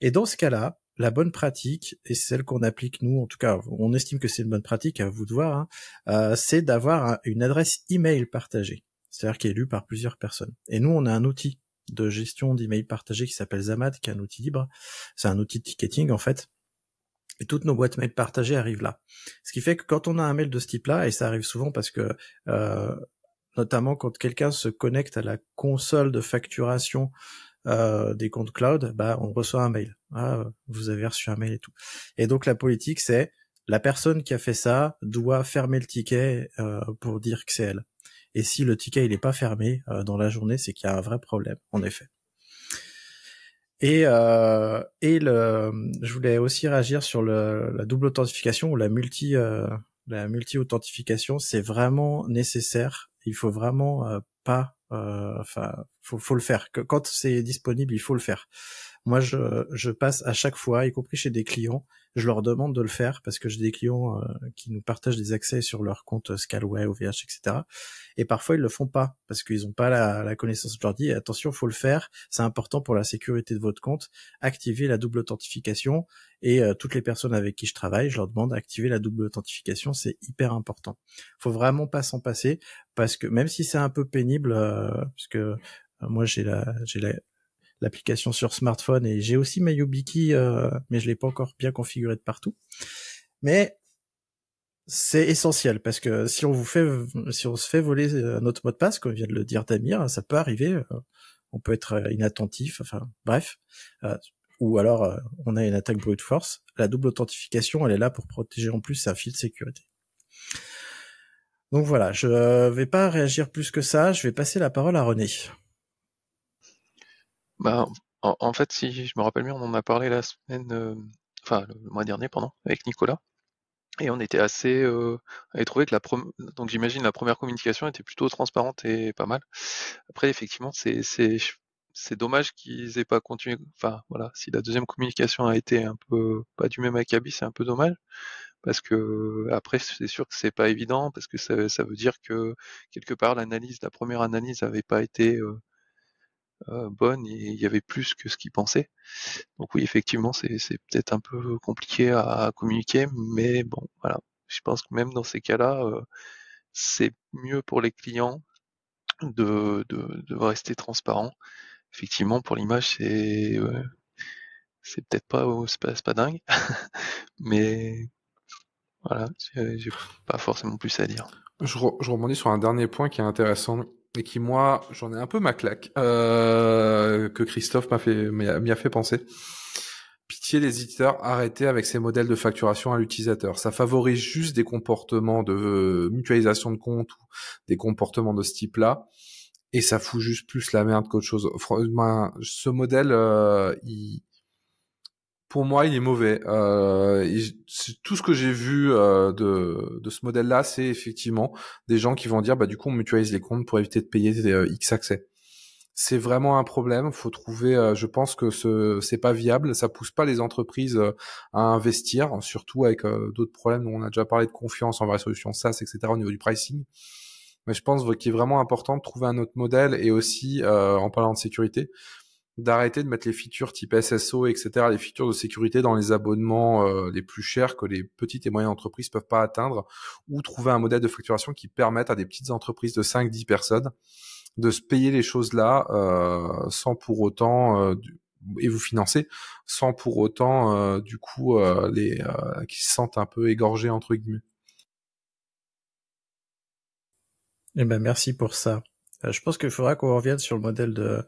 S1: Et dans ce cas-là, la bonne pratique, et celle qu'on applique nous, en tout cas, on estime que c'est une bonne pratique, à vous de voir, hein, euh, c'est d'avoir une adresse email partagée, c'est-à-dire qui est lue par plusieurs personnes. Et nous, on a un outil de gestion d'email partagé qui s'appelle Zamad, qui est un outil libre, c'est un outil de ticketing en fait, et toutes nos boîtes mail partagées arrivent là. Ce qui fait que quand on a un mail de ce type-là, et ça arrive souvent parce que euh, notamment quand quelqu'un se connecte à la console de facturation euh, des comptes cloud, bah, on reçoit un mail. Ah, vous avez reçu un mail et tout. Et donc la politique, c'est la personne qui a fait ça doit fermer le ticket euh, pour dire que c'est elle. Et si le ticket il n'est pas fermé euh, dans la journée, c'est qu'il y a un vrai problème, en effet. Et, et le, je voulais aussi réagir sur le, la double authentification ou la multi la multi authentification. C'est vraiment nécessaire. Il faut vraiment pas euh, enfin, faut, faut le faire. quand c'est disponible, il faut le faire. Moi, je, je, passe à chaque fois, y compris chez des clients, je leur demande de le faire parce que j'ai des clients euh, qui nous partagent des accès sur leur compte euh, Scalway, OVH, etc. Et parfois, ils le font pas parce qu'ils n'ont pas la, connaissance. Je leur dis, attention, faut le faire. C'est important pour la sécurité de votre compte. Activez la double authentification et euh, toutes les personnes avec qui je travaille, je leur demande d'activer la double authentification. C'est hyper important. Faut vraiment pas s'en passer parce que même si c'est un peu pénible, parce que moi j'ai la l'application sur smartphone et j'ai aussi ma YubiKey, euh, mais je l'ai pas encore bien configuré de partout. Mais c'est essentiel parce que si on vous fait, si on se fait voler euh, notre mot de passe, comme vient de le dire Damir, ça peut arriver. Euh, on peut être inattentif, enfin bref, ou alors on a une attaque brute force. La double authentification, elle est là pour protéger en plus un fil de sécurité. Donc voilà, je vais pas réagir plus que ça. Je vais passer la parole à René.
S4: Bah, en, fait, si je me rappelle bien, on en a parlé la semaine, euh, enfin le, mois dernier, pendant, avec Nicolas. Et on était assez, euh, avait trouvé que la première, donc j'imagine la première communication était plutôt transparente et pas mal. Après, effectivement, c'est, c'est, c'est dommage qu'ils aient pas continué. Enfin, voilà, si la deuxième communication a été un peu pas du même acabit, c'est un peu dommage parce que après c'est sûr que c'est pas évident parce que ça, ça, veut dire que quelque part l'analyse, la première analyse avait pas été euh, euh, bonne, il y avait plus que ce qu'ils pensait Donc oui, effectivement, c'est peut-être un peu compliqué à, communiquer, mais bon, voilà. Je pense que même dans ces cas-là, euh, c'est mieux pour les clients de, de, rester transparent. Effectivement, pour l'image, c'est c'est peut-être pas, oh, pas, pas dingue, mais voilà, j'ai pas forcément plus à dire. Je,
S3: je, rebondis sur un dernier point qui est intéressant et qui moi j'en ai un peu ma claque euh, que Christophe m'a fait m'y a fait penser. Pitié des éditeurs, arrêtez avec ces modèles de facturation à l'utilisateur. Ça favorise juste des comportements de euh, mutualisation de compte ou des comportements de ce type-là. Et ça fout juste plus la merde qu'autre chose. Ben, ce modèle, euh, il, pour moi, il est mauvais. Euh, tout ce que j'ai vu euh, de, ce modèle-là, c'est effectivement des gens qui vont dire, bah du coup, on mutualise les comptes pour éviter de payer des, euh, X accès. C'est vraiment un problème. Faut trouver. je pense que ce c'est pas viable. Ça pousse pas les entreprises à investir, surtout avec d'autres problèmes dont on a déjà parlé de confiance en les solution SaaS, etc. Au niveau du pricing. Mais je pense qu'il est vraiment important de trouver un autre modèle et aussi, en parlant de sécurité, d'arrêter de mettre les features type SSO, etc., les features de sécurité dans les abonnements euh, les plus chers que les petites et moyennes entreprises peuvent pas atteindre, ou trouver un modèle de facturation qui permette à des petites entreprises de 5-10 personnes de se payer les choses là euh, sans pour autant euh, et vous financer sans pour autant du coup
S1: les qui se sentent un peu égorgés entre guillemets. Eh ben merci pour ça. je pense qu'il faudra qu'on revienne sur le modèle de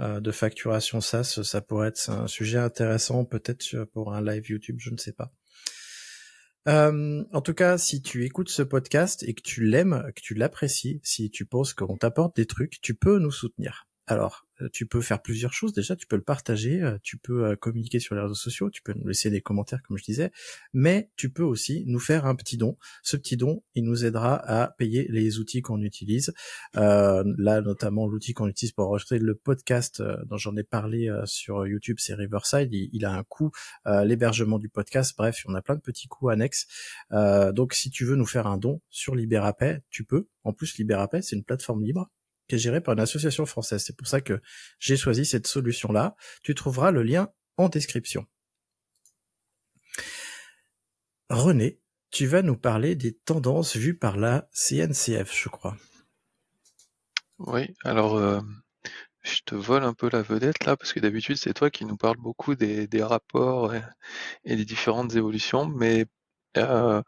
S1: euh, de facturation SaaS, ça pourrait être un sujet intéressant peut-être pour un live YouTube, je ne sais pas. Euh, en tout cas, si tu écoutes ce podcast et que tu l'aimes, que tu l'apprécies, si tu penses qu'on t'apporte des trucs, tu peux nous soutenir. Alors, euh, tu peux faire plusieurs choses. Déjà, tu peux le partager, euh, tu peux euh, communiquer sur les réseaux sociaux, tu peux nous laisser des commentaires, comme je disais, mais tu peux aussi nous faire un petit don. Ce petit don, il nous aidera à payer les outils qu'on utilise. là, notamment, l'outil qu'on utilise pour enregistrer le podcast dont j'en ai parlé sur YouTube, c'est Riverside. Il, a un coût, l'hébergement du podcast. Bref, on a plein de petits coûts annexes. donc, si tu veux nous faire un don sur Libérapay, tu peux. En plus, Libérapay, c'est une plateforme libre qui est géré par une association française. C'est pour ça que j'ai choisi cette solution-là. Tu trouveras le lien en description. René, tu vas nous parler des tendances vues par la CNCF, je crois.
S4: Oui, alors euh, je te vole un peu la vedette là, parce que d'habitude c'est toi qui nous parles beaucoup des, rapports et, des différentes évolutions, mais euh,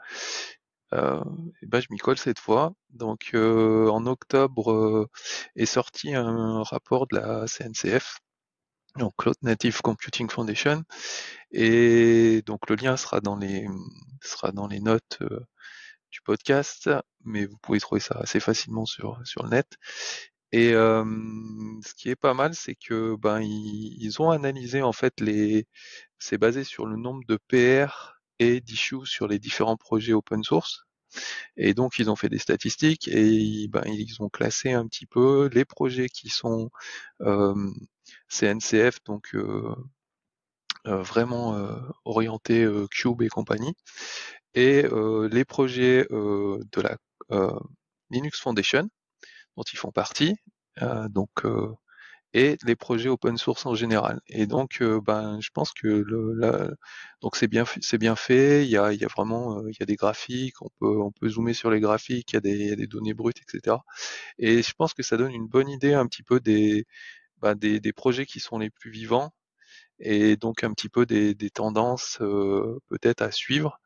S4: euh, et ben je m'y colle cette fois. Donc euh, en octobre euh, est sorti un rapport de la CNCF, donc Cloud Native Computing Foundation, et donc le lien sera dans les sera dans les notes du podcast, mais vous pouvez trouver ça assez facilement sur sur le net. Et ce qui est pas mal, c'est que ben ils, ils, ont analysé en fait les, c'est basé sur le nombre de PR et d'issues sur les différents projets open source. Et donc, ils ont fait des statistiques et ils ben, ont classé un petit peu les projets qui sont euh, CNCF, donc euh, euh, vraiment orientés Cube et compagnie, et les projets de la Linux Foundation, dont ils font partie. donc, et les projets open source en général. Et donc, euh, ben, je pense que donc c'est bien, c'est bien fait. Il y a, vraiment, euh, il y a des graphiques. On peut, on peut zoomer sur les graphiques. Il y a des, données brutes, etc. Et je pense que ça donne une bonne idée un petit peu ben, des, des, projets qui sont les plus vivants et donc un petit peu des, tendances euh, peut-être à suivre.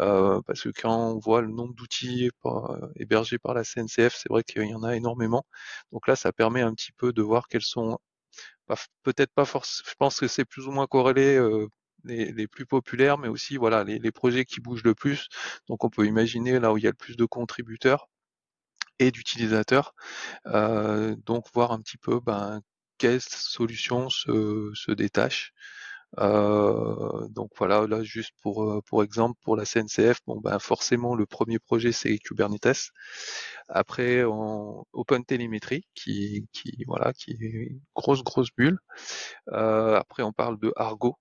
S4: Euh, parce que quand on voit le nombre d'outils euh, hébergés par la CNCF, c'est vrai qu'il y en a énormément. Donc là, ça permet un petit peu de voir quels sont peut-être pas forcément, je pense que c'est plus ou moins corrélé euh, les, plus populaires, mais aussi voilà les, projets qui bougent le plus. Donc on peut imaginer là où il y a le plus de contributeurs et d'utilisateurs, donc voir un petit peu ben, quelles solutions se, se détachent euh, donc voilà, là juste pour euh, pour exemple pour la CNCF, bon ben forcément le premier projet c'est Kubernetes. Après on, Open Telemetry qui voilà qui est une grosse grosse bulle. Euh, après on parle de Argo.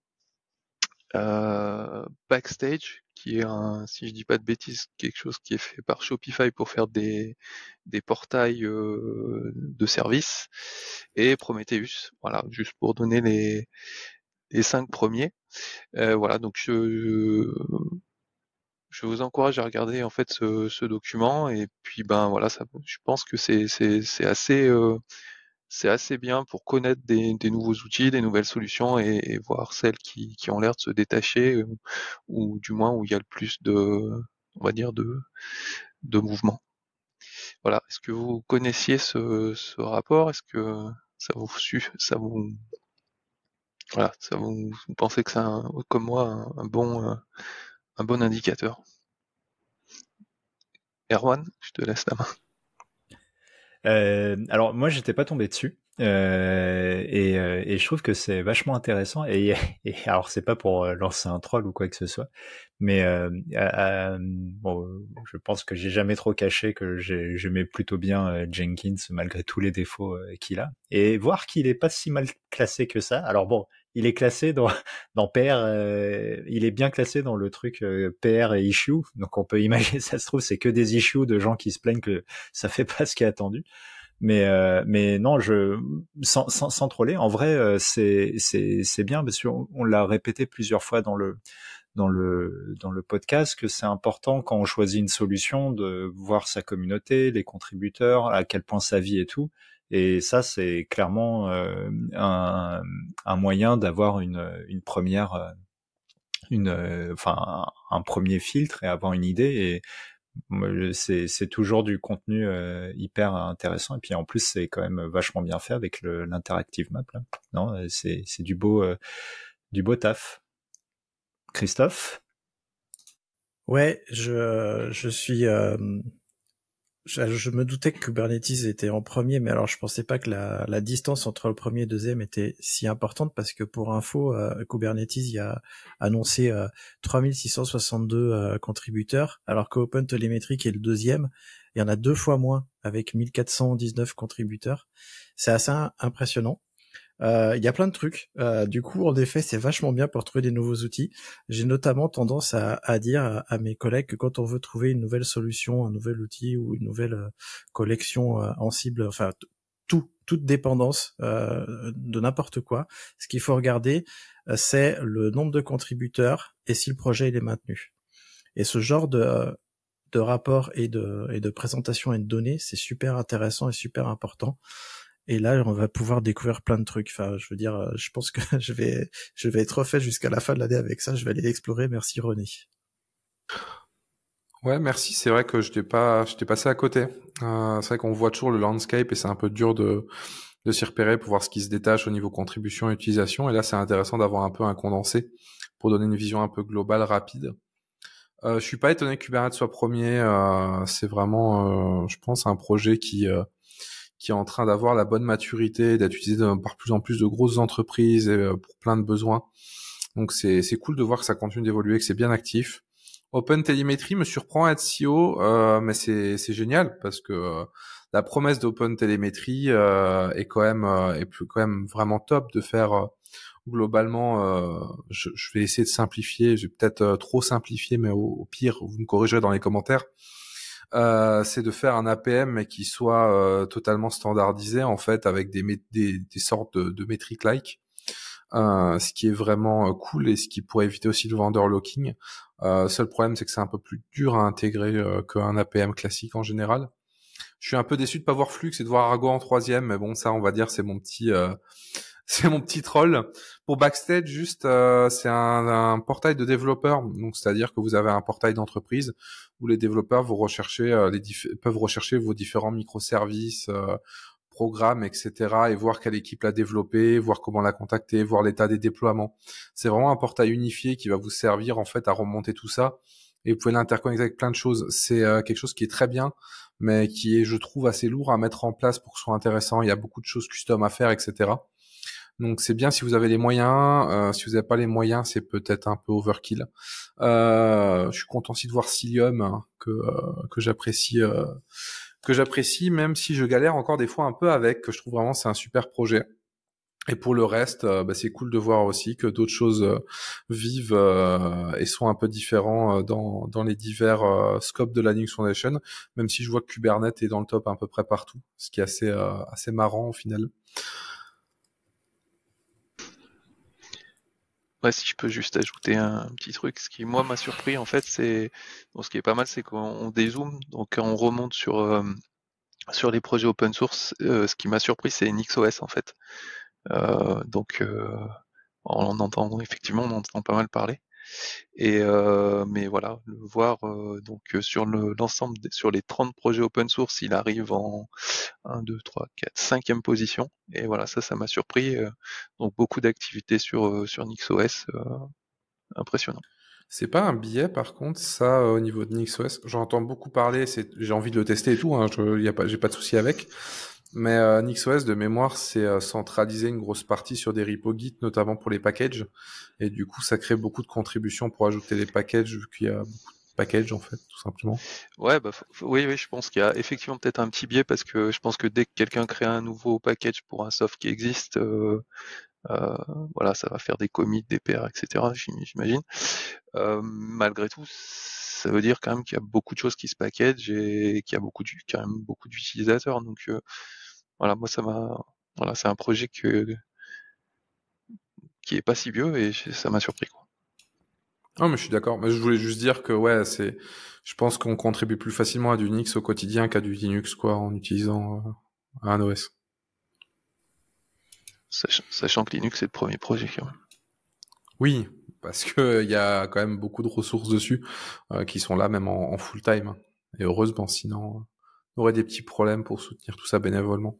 S4: Backstage qui est un, si je dis pas de bêtises, quelque chose qui est fait par Shopify pour faire des, des portails de services et Prometheus, voilà, juste pour donner les, les cinq premiers. Euh, voilà, donc je, je vous encourage à regarder en fait ce, ce document et puis ben voilà, ça, je pense que c'est assez euh, c'est assez bien pour connaître des, nouveaux outils, des nouvelles solutions et, voir celles qui, qui ont l'air de se détacher ou, du moins où il y a le plus de on va dire de de mouvement. Voilà, est-ce que vous connaissiez ce, ce rapport Est-ce que ça vous ça vous voilà, ça vous, pensez que c'est comme moi un, bon euh,
S2: un bon indicateur. Erwan, je te laisse la main. Euh, alors moi j'étais pas tombé dessus. Euh, et, je trouve que c'est vachement intéressant. Et, et alors, c'est pas pour lancer un troll ou quoi que ce soit, mais je pense que j'ai jamais trop caché que j'aimais plutôt bien Jenkins malgré tous les défauts qu'il a. Et voir qu'il est pas si mal classé que ça. Alors bon, il est classé dans, dans euh, il est bien classé dans le truc euh, PR et issue. Donc on peut imaginer, ça se trouve, c'est que des issues de gens qui se plaignent que ça fait pas ce qui est attendu. Mais euh, mais non, je sans, sans, troller, en vrai, c'est c'est c'est bien parce qu'on on, l'a répété plusieurs fois dans le dans le dans le podcast que c'est important quand on choisit une solution de voir sa communauté, les contributeurs, à quel point sa vie et tout et ça, c'est clairement euh, un, un, moyen d'avoir une, une, première, euh, une, euh, enfin, un premier filtre et avoir une idée. Et c'est toujours du contenu hyper intéressant. Et puis en plus, c'est quand même vachement bien fait avec l'interactive map. Non, c'est du beau, du beau taf. Christophe.
S1: Ouais, je, je suis je, me doutais que Kubernetes était en premier, mais alors je pensais pas que la, distance entre le premier et le deuxième était si importante parce que pour info, euh, Kubernetes y a annoncé 3662 euh, euh, contributeurs, alors que qui est le deuxième, il y en a deux fois moins avec 1419 contributeurs. C'est assez impressionnant. Euh, il y a plein de trucs. Euh, du coup, en effet, c'est vachement bien pour trouver des nouveaux outils. J'ai notamment tendance à, à dire à, mes collègues que quand on veut trouver une nouvelle solution, un nouvel outil ou une nouvelle euh, collection en cible, enfin tout, toute dépendance de n'importe quoi. Ce qu'il faut regarder, c'est le nombre de contributeurs et si le projet il est maintenu. Et ce genre de, de rapport et de, et de présentation et de données, c'est super intéressant et super important et là on va pouvoir découvrir plein de trucs. Enfin, je veux dire, euh, je pense que je vais, je vais être refait jusqu'à la fin de l'année avec ça. Je vais aller explorer. Merci René.
S3: Ouais, merci. C'est vrai que je t'ai pas, je t'ai passé à côté. Euh, c'est vrai qu'on voit toujours le landscape et c'est un peu dur de, de s'y repérer pour voir ce qui se détache au niveau contribution et utilisation. Et là, c'est intéressant d'avoir un peu un condensé pour donner une vision un peu globale, rapide. Je euh, je suis pas étonné que Kubernetes soit premier. c'est vraiment, je pense, un projet qui, qui est en train d'avoir la bonne maturité, d'être utilisé par plus en plus de grosses entreprises euh, pour plein de besoins. Donc c'est cool de voir que ça continue d'évoluer, que c'est bien actif. Open Telemetry me surprend à être si haut, euh, mais c'est génial parce que euh, la promesse d'Open Telemetry est quand même est quand même vraiment top de faire globalement. Je, vais essayer de simplifier, j'ai peut-être trop simplifié, mais au, au, pire vous me corrigerez dans les commentaires euh, c'est de faire un APM qui soit euh, totalement standardisé en fait avec des, des, sortes de, métriques like. Euh, ce qui est vraiment cool et ce qui pourrait éviter aussi le vendeur locking. seul problème, c'est que c'est un peu plus dur à intégrer qu'un APM classique en général. Je suis un peu déçu de pas voir Flux et de voir Arago en troisième, mais bon, ça, on va dire, c'est mon petit, c'est mon petit troll. Pour Backstage, juste, euh, c'est un, portail de développeurs. Donc, c'est-à-dire que vous avez un portail d'entreprise où les développeurs euh, les peuvent rechercher vos différents microservices, euh, programmes, etc. et voir quelle équipe l'a développé, voir comment la contacter, voir l'état des déploiements. C'est vraiment un portail unifié qui va vous servir, en fait, à remonter tout ça. Et vous pouvez l'interconnecter avec plein de choses. C'est quelque chose qui est très bien mais qui est, je trouve, assez lourd à mettre en place pour que ce soit intéressant. Il y a beaucoup de choses custom à faire, etc. Donc c'est bien si vous avez les moyens. Euh, si vous n'avez pas les moyens, c'est peut-être un peu overkill. Euh, je suis content aussi de voir Cilium hein, que euh, que j'apprécie que j'apprécie, même si je galère encore des fois un peu avec. Que je trouve vraiment c'est un super projet. Et pour le reste, bah, c'est cool de voir aussi que d'autres choses vivent et sont un peu différents dans, dans les divers scopes de la Linux Foundation, même si je vois que Kubernetes est dans le top à peu près partout, ce qui est assez, assez marrant au final.
S4: Ouais, si je peux juste ajouter un petit truc, ce qui moi m'a surpris en fait, c'est ce qui est pas mal, c'est qu'on dézoome, donc on remonte sur euh, sur les projets open source. Euh, ce qui m'a surpris, c'est NixOS en fait. Euh, donc on entend effectivement, on entend pas mal parler. Et euh, mais voilà, le voir euh, donc euh, sur l'ensemble sur les 30 projets open source, il arrive en 1, 2, 3, 4, 5e position. Et voilà, ça, ça m'a surpris. donc beaucoup d'activités sur, sur NixOS. impressionnant. C'est pas
S3: un billet, par contre, ça, au niveau de NixOS. J'entends beaucoup parler, j'ai envie de le tester et tout, hein, pas, j'ai pas de souci avec. Mais euh, NixOS, de mémoire, c'est euh, centraliser une grosse partie sur des repos Git, notamment pour les packages. Et du coup, ça crée beaucoup de contributions pour ajouter des
S4: packages, vu qu'il y a beaucoup de packages, en fait, tout simplement. Ouais, bah, oui, je pense qu'il y a effectivement peut-être un petit biais, parce que je pense que dès que quelqu'un crée un nouveau package pour un soft qui existe, euh, voilà, ça va faire des commits, des pairs etc., j'imagine. malgré tout, ça veut dire quand même qu'il y a beaucoup de choses qui se packagent et qu'il y a beaucoup quand même beaucoup d'utilisateurs. Donc euh, voilà, moi ça m'a, voilà, c'est un projet que, qui est pas si vieux et ça m'a surpris quoi. Non, mais je suis d'accord.
S3: Je voulais juste dire que ouais, c'est, je pense qu'on contribue plus facilement à du Nix au quotidien qu'à du Linux
S4: quoi, en utilisant euh, un OS. Sachant, sachant que Linux est le premier projet quand même.
S3: Oui, parce que euh, il y a quand même beaucoup de ressources dessus euh, qui sont là même en, full time. Et heureusement, sinon euh, on aurait des petits problèmes pour soutenir tout ça bénévolement.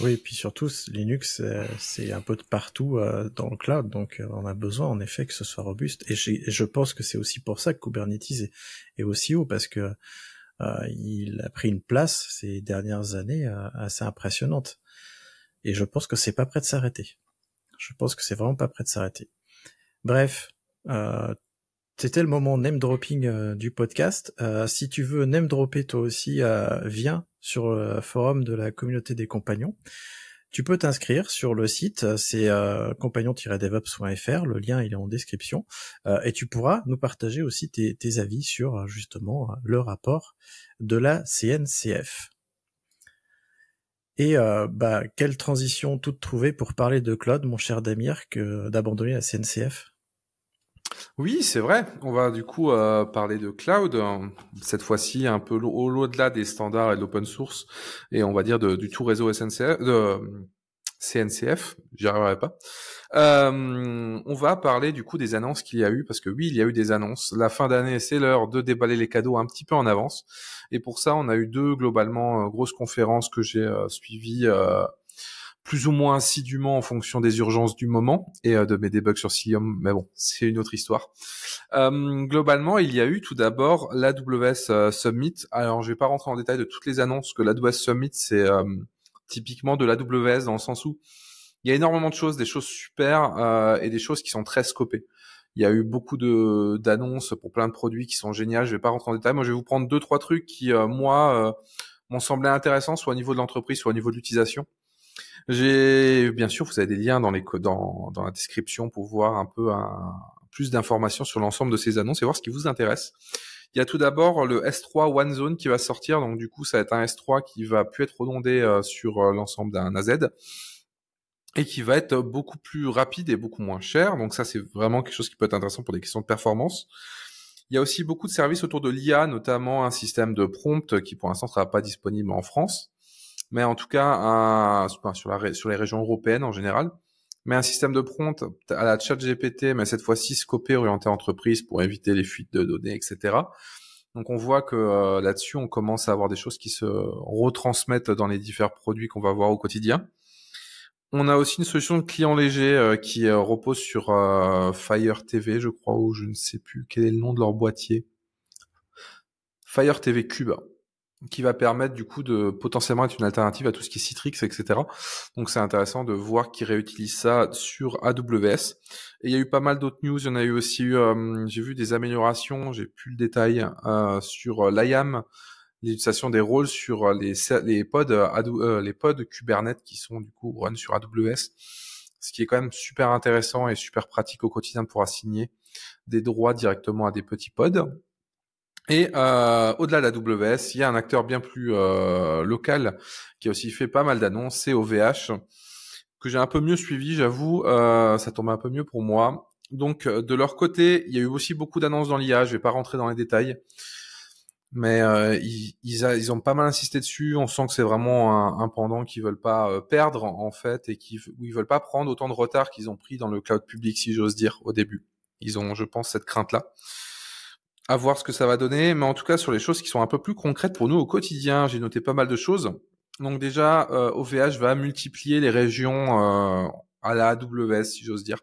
S1: Oui, et puis surtout, Linux, c'est un peu de partout dans le cloud, donc on a besoin en effet que ce soit robuste. Et, je pense que c'est aussi pour ça que Kubernetes est, aussi haut, parce que il a pris une place ces dernières années assez impressionnante. Et je pense que c'est pas prêt de s'arrêter. Je pense que c'est vraiment pas prêt de s'arrêter. Bref, euh, c'était le moment name dropping euh, du podcast. Euh, si tu veux name dropper toi aussi, viens sur le forum de la communauté des compagnons. Tu peux t'inscrire sur le site, c'est compagnon-devops.fr, le lien il est en description, et tu pourras nous partager aussi tes, tes avis sur justement le rapport de la CNCF. Et euh, bah, quelle transition toute trouvée pour parler de cloud, mon cher Damir, que d'abandonner la CNCF
S3: oui, c'est vrai. On va du coup euh, parler de cloud, hein. cette fois-ci un peu au-delà des standards et de l'open source, et on va dire du tout réseau SNCF, CNCF, j'y arriverai pas. Euh, on va parler du coup des annonces qu'il y a eu, parce que oui, il y a eu des annonces. La fin d'année, c'est l'heure de déballer les cadeaux un petit peu en avance. Et pour ça, on a eu deux globalement euh, grosses conférences que j'ai euh, suivies plus ou moins assidûment en fonction des urgences du moment et de mes débugs sur Cilium, mais bon, c'est une autre histoire. globalement, il y a eu tout d'abord l'AWS Summit. Alors, je vais pas rentrer en détail de toutes les annonces que l'AWS Summit, c'est typiquement de la l'AWS dans le sens où il y a énormément de choses, des choses super euh, et des choses qui sont très scopées. Il y a eu beaucoup de d'annonces pour plein de produits qui sont géniaux. Je vais pas rentrer en détail. Moi, je vais vous prendre deux trois trucs qui euh, moi euh, m'ont semblé intéressants, soit au niveau de l'entreprise, soit au niveau de l'utilisation. J'ai bien sûr, vous avez des liens dans les dans dans la description pour voir un peu un, plus d'informations sur l'ensemble de ces annonces et voir ce qui vous intéresse. Il y a tout d'abord le S3 One Zone qui va sortir, donc du coup ça va être un S3 qui va plus être redondé euh, sur euh, l'ensemble d'un AZ et qui va être beaucoup plus rapide et beaucoup moins cher. Donc ça c'est vraiment quelque chose qui peut être intéressant pour des questions de performance. Il y a aussi beaucoup de services autour de l'IA, notamment un système de prompt qui pour l'instant ne sera pas disponible en France, mais en tout cas sur les régions européennes en général mais un système de prompt à la chat GPT, mais cette fois-ci scopé, orienté entreprise pour éviter les fuites de données, etc. Donc on voit que euh, là-dessus, on commence à avoir des choses qui se retransmettent dans les différents produits qu'on va voir au quotidien. On a aussi une solution de client léger euh, qui euh, repose sur Fire TV, je crois, ou je ne sais plus quel est le nom de leur boîtier. Fire TV Cube qui va permettre du coup de potentiellement être une alternative à tout ce qui est Citrix, etc. Donc c'est intéressant de voir qu'ils réutilisent ça sur AWS. Et il y a eu pas mal d'autres news. Il y en a eu aussi eu, euh, j'ai vu des améliorations, j'ai plus le détail euh, sur euh, l'IAM, l'utilisation des rôles sur les les pods les pods Kubernetes qui sont du coup run sur AWS, ce qui est quand même super intéressant et super pratique au quotidien pour assigner des droits directement à des petits pods. Et euh, au-delà de la WS, il y a un acteur bien plus euh, local qui a aussi fait pas mal d'annonces, c'est OVH, que j'ai un peu mieux suivi, j'avoue, euh, ça tombe un peu mieux pour moi. Donc de leur côté, il y a eu aussi beaucoup d'annonces dans l'IA, je vais pas rentrer dans les détails, mais ils, ils, ont pas mal insisté dessus, on sent que c'est vraiment un, pendant qu'ils veulent pas perdre en fait, et qu'ils ils veulent pas prendre autant de retard qu'ils ont pris dans le cloud public, si j'ose dire, au début. Ils ont, je pense, cette crainte-là à voir ce que ça va donner, mais en tout cas sur les choses qui sont un peu plus concrètes pour nous au quotidien, j'ai noté pas mal de choses. Donc déjà, OVH euh, va multiplier les régions euh, à la AWS, si j'ose dire.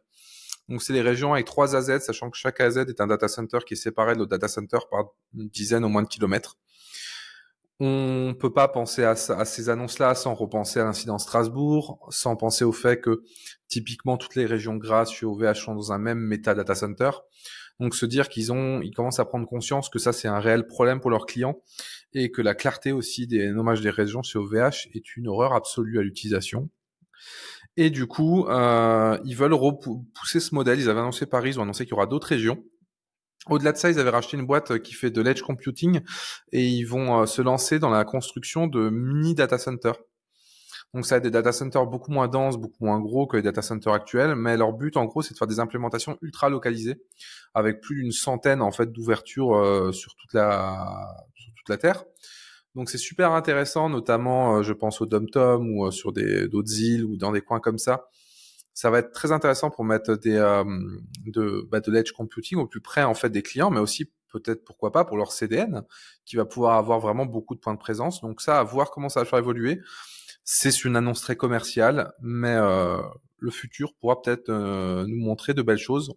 S3: Donc c'est les régions avec trois AZ, sachant que chaque AZ est un data center qui est séparé de l'autre data center par une dizaine au moins de kilomètres. On peut pas penser à, ces annonces-là sans repenser à l'incident Strasbourg, sans penser au fait que typiquement toutes les régions grasses sur OVH sont dans un même méta data center. Donc se dire qu'ils ont, ils commencent à prendre conscience que ça c'est un réel problème pour leurs clients et que la clarté aussi des nommages des régions sur OVH est une horreur absolue à l'utilisation. Et du coup, euh, ils veulent repousser ce modèle. Ils avaient annoncé Paris, ils ont annoncé qu'il y aura d'autres régions. Au-delà de ça, ils avaient racheté une boîte euh, qui fait de l'edge computing et ils vont euh, se lancer dans la construction de mini data centers donc ça a des data centers beaucoup moins denses, beaucoup moins gros que les data centers actuels, mais leur but en gros c'est de faire des implémentations ultra localisées avec plus d'une centaine en fait d'ouvertures euh, sur toute la sur toute la terre. Donc c'est super intéressant, notamment euh, je pense au DomTom ou euh, sur des d'autres îles ou dans des coins comme ça. Ça va être très intéressant pour mettre des de bah, de l'edge computing au plus près en fait des clients, mais aussi peut-être pourquoi pas pour leur CDN qui va pouvoir avoir vraiment beaucoup de points de présence. Donc ça à voir comment ça va faire évoluer. C'est une annonce très commerciale, mais euh, le futur pourra peut-être euh, nous montrer de belles choses.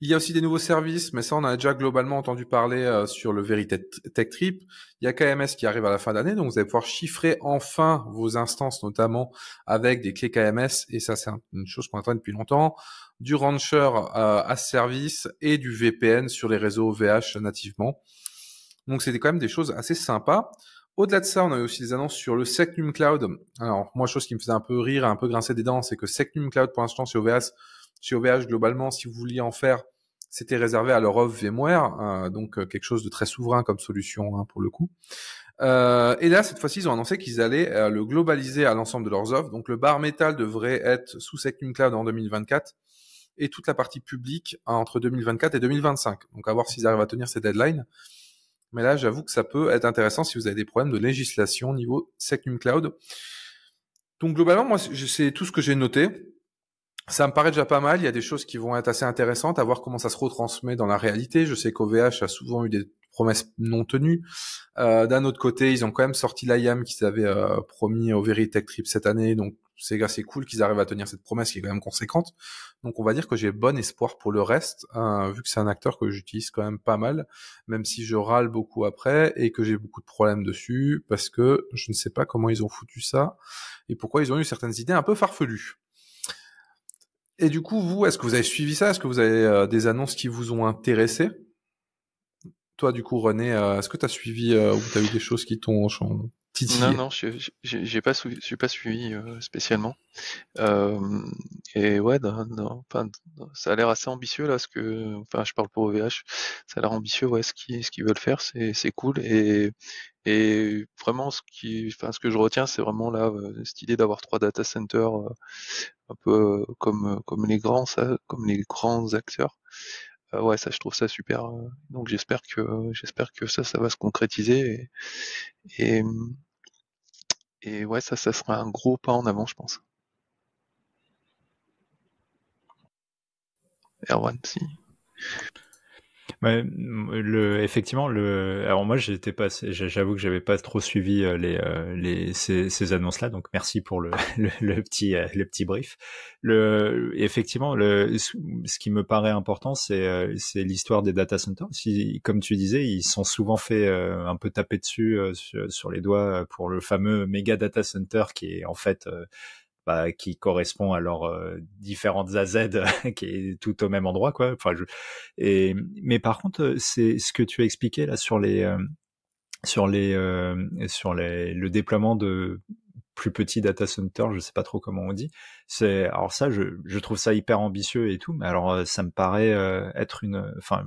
S3: Il y a aussi des nouveaux services, mais ça on a déjà globalement entendu parler euh, sur le Vérité Tech Trip. Il y a KMS qui arrive à la fin d'année, donc vous allez pouvoir chiffrer enfin vos instances, notamment avec des clés KMS, et ça c'est une chose qu'on attend depuis longtemps, du Rancher à service et du VPN sur les réseaux VH nativement. Donc c'était quand même des choses assez sympas. Au-delà de ça, on a eu aussi des annonces sur le Secnum Cloud. Alors, moi, chose qui me faisait un peu rire, un peu grincer des dents, c'est que Secnum Cloud, pour l'instant, chez OVH, OVH, globalement, si vous vouliez en faire, c'était réservé à leur off VMware, euh, donc euh, quelque chose de très souverain comme solution hein, pour le coup. Euh, et là, cette fois-ci, ils ont annoncé qu'ils allaient le globaliser à l'ensemble de leurs offres. Donc le bar métal devrait être sous Secnum Cloud en 2024 et toute la partie publique entre 2024 et 2025. Donc à voir s'ils arrivent à tenir ces deadlines. Mais là, j'avoue que ça peut être intéressant si vous avez des problèmes de législation au niveau Secnum Cloud. Donc globalement, moi, c'est tout ce que j'ai noté. Ça me paraît déjà pas mal. Il y a des choses qui vont être assez intéressantes à voir comment ça se retransmet dans la réalité. Je sais qu'OVH a souvent eu des promesses non tenues. Euh, d'un autre côté, ils ont quand même sorti l'IAM qu'ils avaient euh, promis au Veritech Trip cette année. Donc c'est cool qu'ils arrivent à tenir cette promesse qui est quand même conséquente. Donc on va dire que j'ai bon espoir pour le reste, hein, vu que c'est un acteur que j'utilise quand même pas mal, même si je râle beaucoup après et que j'ai beaucoup de problèmes dessus, parce que je ne sais pas comment ils ont foutu ça et pourquoi ils ont eu certaines idées un peu farfelues. Et du coup, vous, est-ce que vous avez suivi ça Est-ce que vous avez euh, des annonces qui vous ont intéressé Toi, du coup, René, euh, est-ce que tu as suivi euh, ou tu as eu des choses qui t'ont
S4: non, non, je n'ai pas, suis pas, suivi euh, spécialement. Euh, et ouais, non, non, enfin, ça a l'air assez ambitieux là, ce que, enfin, je parle pour OVH, ça a l'air ambitieux, ouais, ce qui ce qu'ils veulent faire, c'est cool. Et, et vraiment, ce, qui, enfin, ce que je retiens, c'est vraiment là, euh, cette idée d'avoir trois data centers euh, un peu comme, comme, les, grands, ça, comme les grands acteurs. ouais, ça, je trouve ça super. Donc j'espère que j'espère que ça, ça va se concrétiser. et et ouais, ça, ça sera un gros pas en avant, je pense.
S2: Erwan, si. Mais, mm, le, effectivement, le, alors moi j'étais pas, j'avoue que j'avais pas trop suivi euh, les, euh, les ces, ces annonces-là, donc merci pour le, le, petit euh, le petit brief. Le, effectivement, le, ce qui me paraît important, c'est c'est l'histoire des data centers. Si, comme tu disais, ils sont souvent fait un peu taper dessus sur, sur les doigts pour le fameux méga data center qui est en fait bah, qui correspond à leurs euh, différentes AZ qui est tout au même endroit quoi. Enfin, je... Et mais par contre, euh, c'est ce que tu as expliqué là sur les euh, sur les sur les, le déploiement de plus petits data centers, je sais pas trop comment on dit. C'est alors ça, je, je, trouve ça hyper ambitieux et tout, mais alors ça me paraît être une, enfin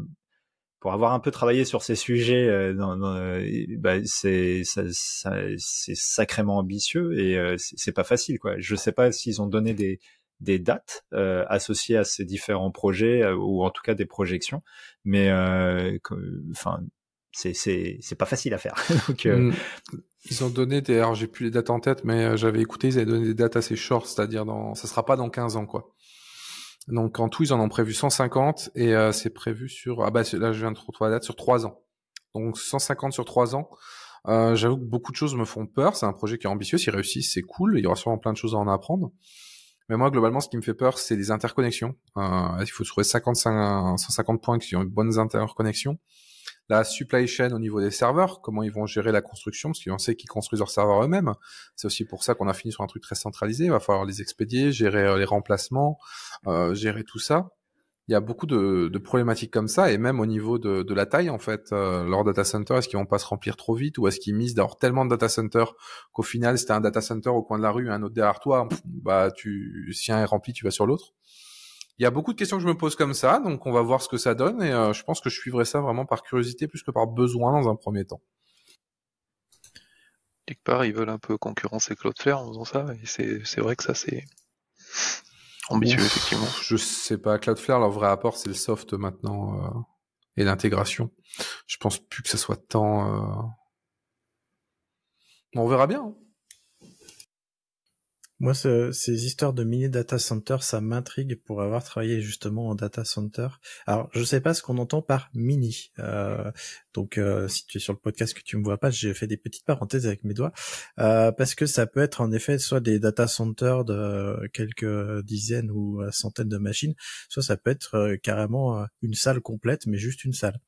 S2: pour avoir un peu travaillé sur ces sujets, euh, euh, bah, c'est c'est sacrément ambitieux et euh, c'est, pas facile quoi. Je sais pas s'ils ont donné des des dates associées à ces différents projets ou en tout cas des projections, mais enfin c'est, pas facile à faire. Donc, mmh. Ils
S3: ont donné des alors j'ai plus les dates en tête, mais j'avais écouté ils avaient donné des dates assez short, c'est-à-dire dans ça sera pas dans 15 ans quoi. Donc en tout, ils en ont prévu 150 et euh, c'est prévu sur ah bah là je viens de retrouver la date sur trois ans. Donc 150 sur trois ans. Euh, j'avoue que beaucoup de choses me font peur. C'est un projet qui est ambitieux. S'il réussit, c'est cool. Il y aura sûrement plein de choses à en apprendre. Mais moi, globalement, ce qui me fait peur, c'est les interconnexions. Euh, il faut trouver 150 points qui ont de bonnes interconnexions la supply chain au niveau des serveurs, comment ils vont gérer la construction, parce qu'on sait qu'ils construisent leurs serveurs eux-mêmes. C'est aussi pour ça qu'on a fini sur un truc très centralisé. Il va falloir les expédier, gérer euh, les remplacements, euh, gérer tout ça. Il y a beaucoup de, problématiques comme ça, et même au niveau de, la taille, en fait, euh, leur data center, est-ce qu'ils vont pas se remplir trop vite, ou est-ce qu'ils misent d'avoir tellement de data centers qu'au final, si as un data center au coin de la rue, et un autre derrière toi, bah tu, si un est rempli, tu vas sur l'autre il y a beaucoup de questions que je me pose comme ça, donc on va voir ce que ça donne et euh, je pense que je suivrai ça vraiment par curiosité plus que par besoin dans un premier temps.
S4: Quelque part, ils veulent un peu concurrencer Cloudflare en faisant ça, et c'est vrai que ça c'est
S3: ambitieux effectivement. Je sais pas, Cloudflare, leur vrai apport c'est le soft maintenant euh, et l'intégration. Je pense plus que ça soit tant. Euh,
S1: on verra bien. Hein. Moi, ces histoires de mini data center, ça m'intrigue pour avoir travaillé justement en data center. Alors, je ne sais pas ce qu'on entend par mini. Euh, donc, euh, si tu es sur le podcast que tu me vois pas, j'ai fait des petites parenthèses avec mes doigts euh, parce que ça peut être en effet soit des data centers de quelques dizaines ou centaines de machines, soit ça peut être carrément une salle complète, mais juste une salle.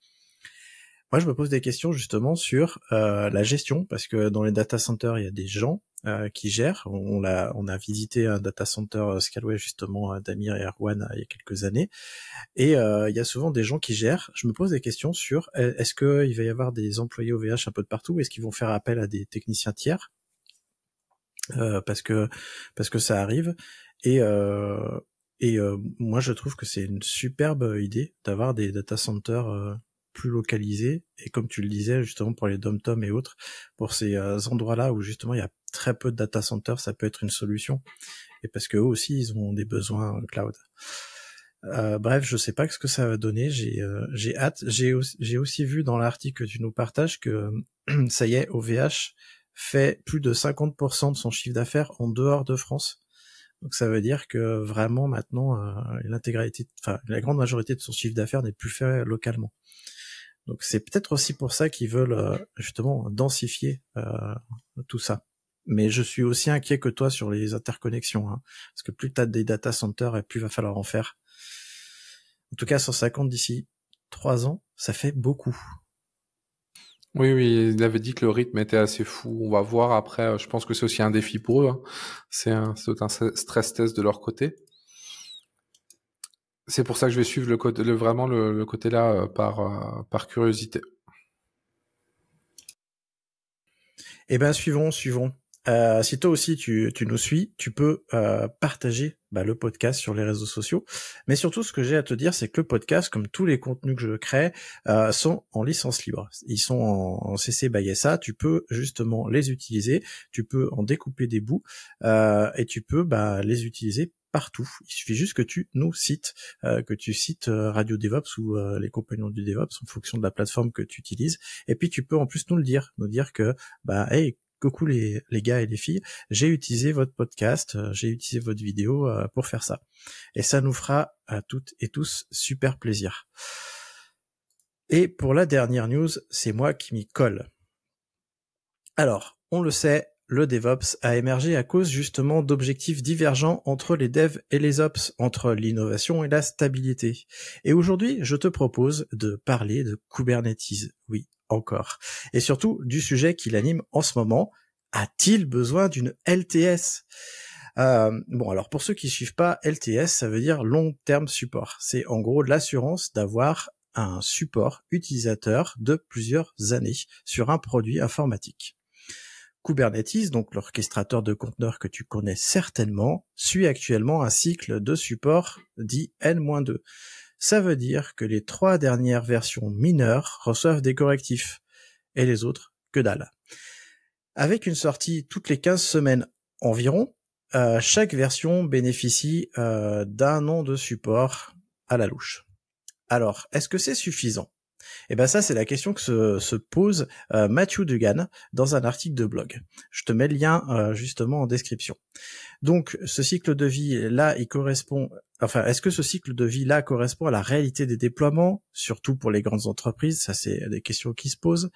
S1: Moi, je me pose des questions justement sur euh, la gestion, parce que dans les data centers, il y a des gens euh, qui gèrent. On, a, on a visité un data center euh, Scalway justement, Damir et Erwan, il y a quelques années, et il y a souvent des gens qui gèrent. Je me pose des questions sur e, est-ce qu'il va y avoir des employés OVH un peu de partout Est-ce qu'ils vont faire appel à des techniciens tiers parce que parce que ça arrive et et moi je trouve que c'est une superbe idée d'avoir des data centers plus localisé et comme tu le disais justement pour les dom-tom et autres, pour ces euh, endroits-là où justement il y a très peu de data centers, ça peut être une solution et parce que eux aussi ils ont des besoins euh, cloud. Euh, bref, je sais pas ce que ça va donner. J'ai j'ai hâte. J'ai aussi, vu dans l'article que tu nous partages que ça y est, OVH fait plus de 50% de son chiffre d'affaires en dehors de France. Donc ça veut dire que vraiment maintenant l'intégralité, enfin la grande majorité de son chiffre d'affaires n'est plus fait localement. Donc c'est peut-être aussi pour ça qu'ils veulent euh, justement densifier euh, tout ça. Mais je suis aussi inquiet que toi sur les interconnexions, hein, parce que plus tu as des data centers et plus va falloir en faire. En tout cas, 150 d'ici trois ans, ça fait beaucoup.
S3: Oui, oui, il avait dit que le rythme était assez fou. On va voir après. Je pense que c'est aussi un défi pour eux. Hein. C'est un, un stress test de leur côté. C'est pour ça que je vais suivre le, côté, le vraiment le, côté là euh, par,
S1: euh, par curiosité. Eh bien, suivons, suivons. Euh, si toi aussi tu, nous suis, tu peux euh, partager bah, le podcast sur les réseaux sociaux. Mais surtout, ce que j'ai à te dire, c'est que le podcast, comme tous les contenus que je crée, sont en licence libre. Ils sont en, CC by SA. Tu peux justement les utiliser. Tu peux en découper des bouts et tu peux bah, les utiliser partout. Il suffit juste que tu nous cites, euh, que tu cites euh, Radio DevOps ou euh, les compagnons du DevOps en fonction de la plateforme que tu utilises. Et puis tu peux en plus nous le dire, nous dire que bah hey coucou les, les gars et les filles, j'ai utilisé votre podcast, j'ai utilisé votre vidéo pour faire ça. Et ça nous fera à toutes et tous super plaisir. Et pour la dernière news, c'est moi qui m'y colle. Alors, on le sait, le DevOps a émergé à cause justement d'objectifs divergents entre les devs et les ops, entre l'innovation et la stabilité. Et aujourd'hui, je te propose de parler de Kubernetes, oui, encore. Et surtout du sujet qui l'anime en ce moment, a-t-il besoin d'une LTS euh, bon, alors pour ceux qui suivent pas, LTS, ça veut dire long terme support. C'est en gros l'assurance d'avoir un support utilisateur de plusieurs années sur un produit informatique. Kubernetes, donc l'orchestrateur de conteneurs que tu connais certainement, suit actuellement un cycle de support dit N-2. Ça veut dire que les trois dernières versions mineures reçoivent des correctifs et les autres que dalle. Avec une sortie toutes les 15 semaines environ, euh, chaque version bénéficie euh, d'un nom de support à la louche. Alors, est-ce que c'est suffisant et eh ben ça, c'est la question que se, se pose Mathieu Matthew Dugan dans un article de blog. Je te mets le lien euh, justement en description. Donc, ce cycle de vie là, il correspond. Enfin, est-ce que ce cycle de vie là correspond à la réalité des déploiements, surtout pour les grandes entreprises Ça, c'est des questions qui se posent.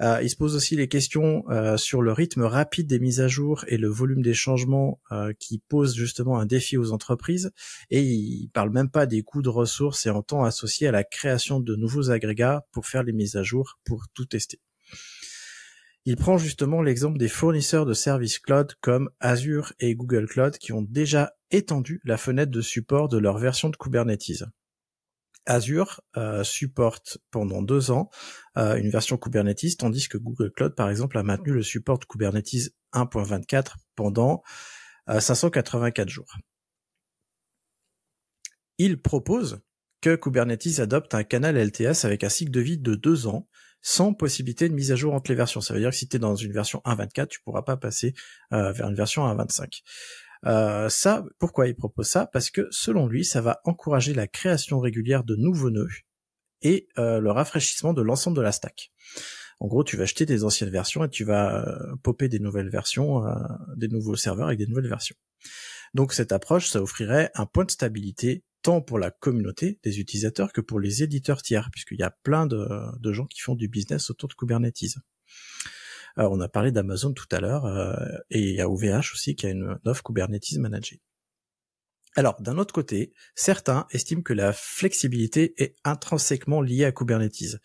S1: Euh, il se pose aussi les questions euh, sur le rythme rapide des mises à jour et le volume des changements euh, qui posent justement un défi aux entreprises. Et il parle même pas des coûts de ressources et en temps associés à la création de nouveaux agrégats pour faire les mises à jour, pour tout tester. Il prend justement l'exemple des fournisseurs de services cloud comme Azure et Google Cloud qui ont déjà étendu la fenêtre de support de leur version de Kubernetes. Azure euh, supporte pendant deux ans euh, une version Kubernetes, tandis que Google Cloud, par exemple, a maintenu le support Kubernetes 1.24 pendant 584 euh, jours. Il propose que Kubernetes adopte un canal LTS avec un cycle de vie de deux ans, sans possibilité de mise à jour entre les versions. Ça veut dire que si tu es dans une version 1.24, tu pourras pas passer vers une version 1.25. Euh, ça, pourquoi il propose ça Parce que selon lui, ça va encourager la création régulière de nouveaux nœuds et euh, le rafraîchissement de l'ensemble de la stack. En gros, tu vas acheter des anciennes versions et tu vas euh, popper des nouvelles versions, des nouveaux serveurs avec des nouvelles versions. Donc cette approche, ça offrirait un point de stabilité tant pour la communauté des utilisateurs que pour les éditeurs tiers, puisqu'il y a plein de, de gens qui font du business autour de Kubernetes. Euh, on a parlé d'Amazon tout à l'heure, euh, et il y a OVH aussi qui a une offre Kubernetes Manager. Alors, d'un autre côté, certains estiment que la flexibilité est intrinsèquement liée à Kubernetes.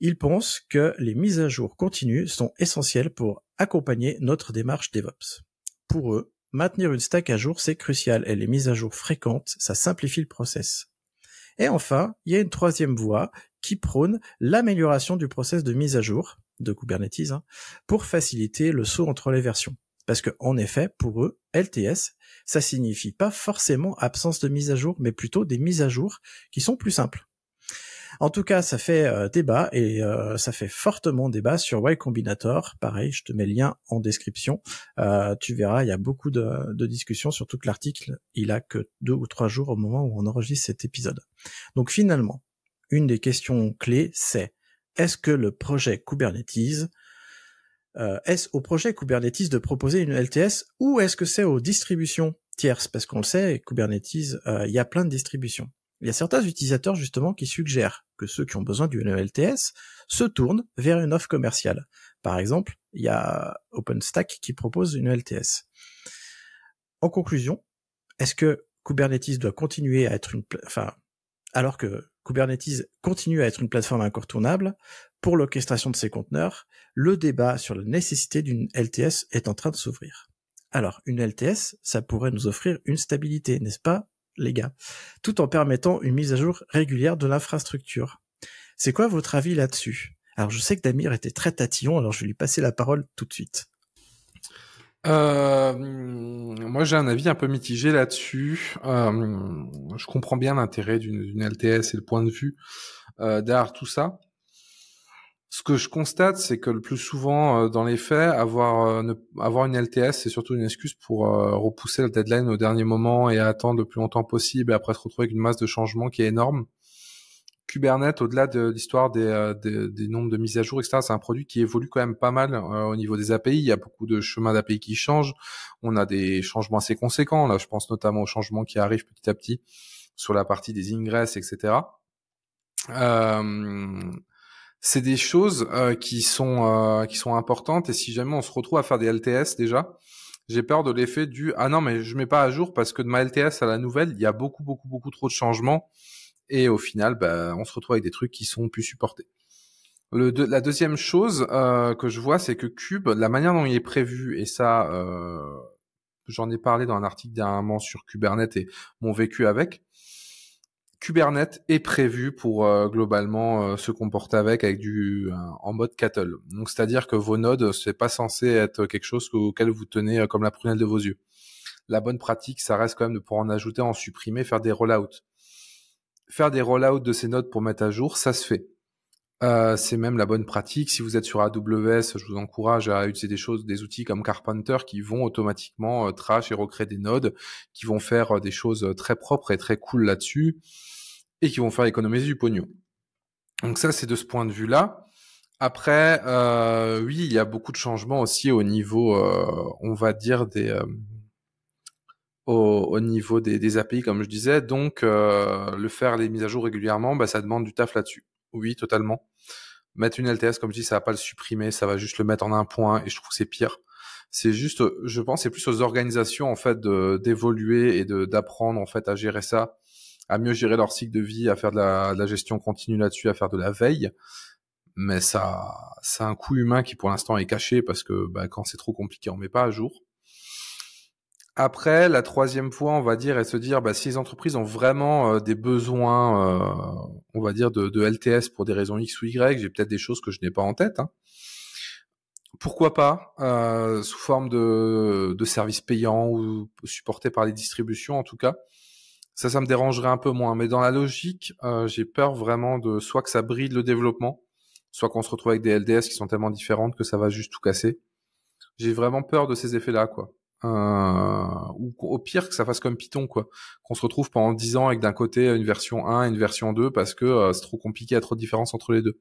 S1: Ils pensent que les mises à jour continues sont essentielles pour accompagner notre démarche DevOps. Pour eux, maintenir une stack à jour, c'est crucial et les mises à jour fréquentes, ça simplifie le process. Et enfin, il y a une troisième voie qui prône l'amélioration du process de mise à jour de Kubernetes, hein, pour faciliter le saut entre les versions. Parce que, en effet, pour eux, LTS, ça signifie pas forcément absence de mise à jour, mais plutôt des mises à jour qui sont plus simples. En tout cas, ça fait euh, débat et euh, ça fait fortement débat sur Y Combinator. Pareil, je te mets le lien en description. Euh, tu verras, il y a beaucoup de, discussions, sur tout l'article, il a que deux ou trois jours au moment où on enregistre cet épisode. Donc finalement, une des questions clés, c'est est-ce que le projet Kubernetes euh, est-ce au projet Kubernetes de proposer une LTS ou est-ce que c'est aux distributions tierces Parce qu'on le sait, Kubernetes, euh, il y a plein de distributions. Il y a certains utilisateurs justement qui suggèrent que ceux qui ont besoin d'une LTS se tournent vers une offre commerciale. Par exemple, il y a OpenStack qui propose une LTS. En conclusion, est-ce que Kubernetes doit continuer à être une, enfin, alors que Kubernetes continue à être une plateforme incontournable pour l'orchestration de ses conteneurs. Le débat sur la nécessité d'une LTS est en train de s'ouvrir. Alors, une LTS, ça pourrait nous offrir une stabilité, n'est-ce pas, les gars Tout en permettant une mise à jour régulière de l'infrastructure. C'est quoi votre avis là-dessus Alors, je sais que Damir était très tatillon, alors je vais lui passer la parole tout de suite.
S3: Euh, moi, j'ai un avis un peu mitigé là-dessus. Euh, je comprends bien l'intérêt d'une LTS et le point de vue euh, derrière tout ça. Ce que je constate, c'est que le plus souvent, dans les faits, avoir, une LTS, c'est surtout une excuse pour repousser le deadline au dernier moment et attendre le plus longtemps possible et après se retrouver avec une masse de changements qui est énorme. Kubernetes, au-delà de l'histoire euh, des, des, nombres de mises à jour, etc., c'est un produit qui évolue quand même pas mal euh, au niveau des API. Il y a beaucoup de chemins d'API qui changent. On a des changements assez conséquents. Là, je pense notamment aux changements qui arrivent petit à petit sur la partie des ingresses, etc. Euh, c'est des choses qui sont qui sont importantes. Et si jamais on se retrouve à faire des LTS déjà, j'ai peur de l'effet du ah non mais je mets pas à jour parce que de ma LTS à la nouvelle, il y a beaucoup beaucoup beaucoup trop de changements et au final, bah, on se retrouve avec des trucs qui sont plus supportés. Le la deuxième chose euh, que je vois, c'est que Cube, la manière dont il est prévu, et ça, euh, j'en ai parlé dans un article dernièrement sur Kubernetes et mon vécu avec, Kubernetes est prévu pour euh, globalement se comporter avec avec du en mode cattle. Donc c'est-à-dire que vos nodes c'est pas censé être quelque chose auquel vous tenez comme la prunelle de vos yeux. La bonne pratique ça reste quand même de pouvoir en ajouter, en supprimer, faire des rollouts faire des rollouts de ces nodes pour mettre à jour, ça se fait. Euh, c'est même la bonne pratique. Si vous êtes sur AWS, je vous encourage à utiliser des choses, des outils comme Carpenter qui vont automatiquement euh, trash et recréer des nodes, qui vont faire euh, des choses très propres et très cool là-dessus, et qui vont faire économiser du pognon. Donc ça, c'est de ce point de vue-là. Après, oui, il y a beaucoup de changements aussi au niveau, on va dire, des, au, niveau des, des, API, comme je disais. Donc, euh, le faire les mises à jour régulièrement, bah, ça demande du taf là-dessus. Oui, totalement. Mettre une LTS, comme je dis, ça va pas le supprimer, ça va juste le mettre en un point, et je trouve que c'est pire. C'est juste, je pense, c'est plus aux organisations en fait d'évoluer et d'apprendre en fait à gérer ça, à mieux gérer leur cycle de vie, à faire de la, de la gestion continue là-dessus, à faire de la veille mais ça, c'est un coût humain qui pour l'instant est caché parce que bah, quand c'est trop compliqué, on met pas à jour. Après, la troisième fois, on va dire, et se dire, bah, si les entreprises ont vraiment euh, des besoins, euh, on va dire, de, de, LTS pour des raisons X ou Y, j'ai peut-être des choses que je n'ai pas en tête. Hein. Pourquoi pas, euh, sous forme de, de services payants ou supportés par les distributions, en tout cas. Ça, ça me dérangerait un peu moins. Mais dans la logique, j'ai peur vraiment de soit que ça bride le développement, soit qu'on se retrouve avec des LDS qui sont tellement différentes que ça va juste tout casser. J'ai vraiment peur de ces effets-là, quoi euh, ou au pire que ça fasse comme Python quoi qu'on se retrouve pendant 10 ans avec d'un côté une version 1 et une version 2 parce que euh, c'est trop compliqué a trop de différence entre les deux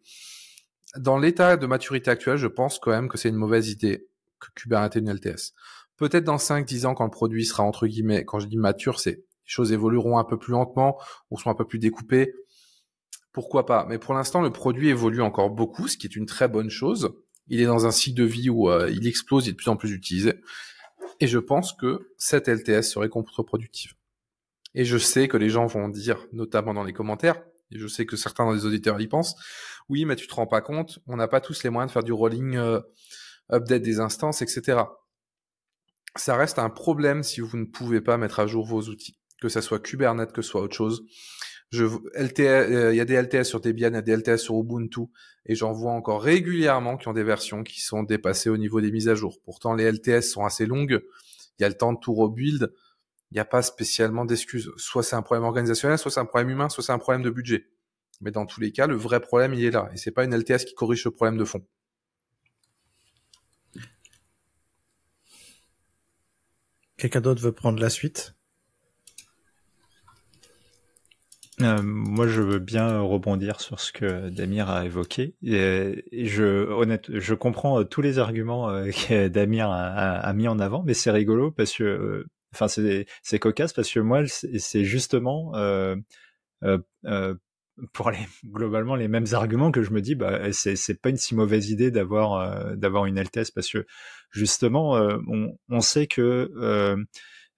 S3: dans l'état de maturité actuel je pense quand même que c'est une mauvaise idée que Kubernetes ait une LTS peut-être dans 5-10 ans quand le produit sera entre guillemets quand je dis mature c'est les choses évolueront un peu plus lentement ou sont un peu plus découpées pourquoi pas mais pour l'instant le produit évolue encore beaucoup ce qui est une très bonne chose il est dans un cycle de vie où euh, il explose, il est de plus en plus utilisé. Et je pense que cette LTS serait contre-productive. Et je sais que les gens vont dire, notamment dans les commentaires, et je sais que certains dans les auditeurs y pensent, oui, mais tu te rends pas compte, on n'a pas tous les moyens de faire du rolling euh, update des instances, etc. Ça reste un problème si vous ne pouvez pas mettre à jour vos outils, que ce soit Kubernetes, que ce soit autre chose. Euh, il y a des LTS sur Debian, il y a des LTS sur Ubuntu, et j'en vois encore régulièrement qui ont des versions qui sont dépassées au niveau des mises à jour. Pourtant, les LTS sont assez longues. Il y a le temps de tout rebuild. Il n'y a pas spécialement d'excuses. Soit c'est un problème organisationnel, soit c'est un problème humain, soit c'est un problème de budget. Mais dans tous les cas, le vrai problème, il est là. Et c'est pas une LTS qui corrige le problème de fond.
S1: Quelqu'un d'autre veut prendre la suite
S2: Euh, moi, je veux bien rebondir sur ce que Damir a évoqué. Et, je, honnête, je comprends euh, tous les arguments euh, que Damir a, mis en avant, mais c'est rigolo parce que, enfin, c'est cocasse parce que moi, c'est justement euh, pour les, globalement les mêmes arguments que je me dis, bah, c'est pas une si mauvaise idée d'avoir d'avoir une LTS parce que justement, on, on, sait que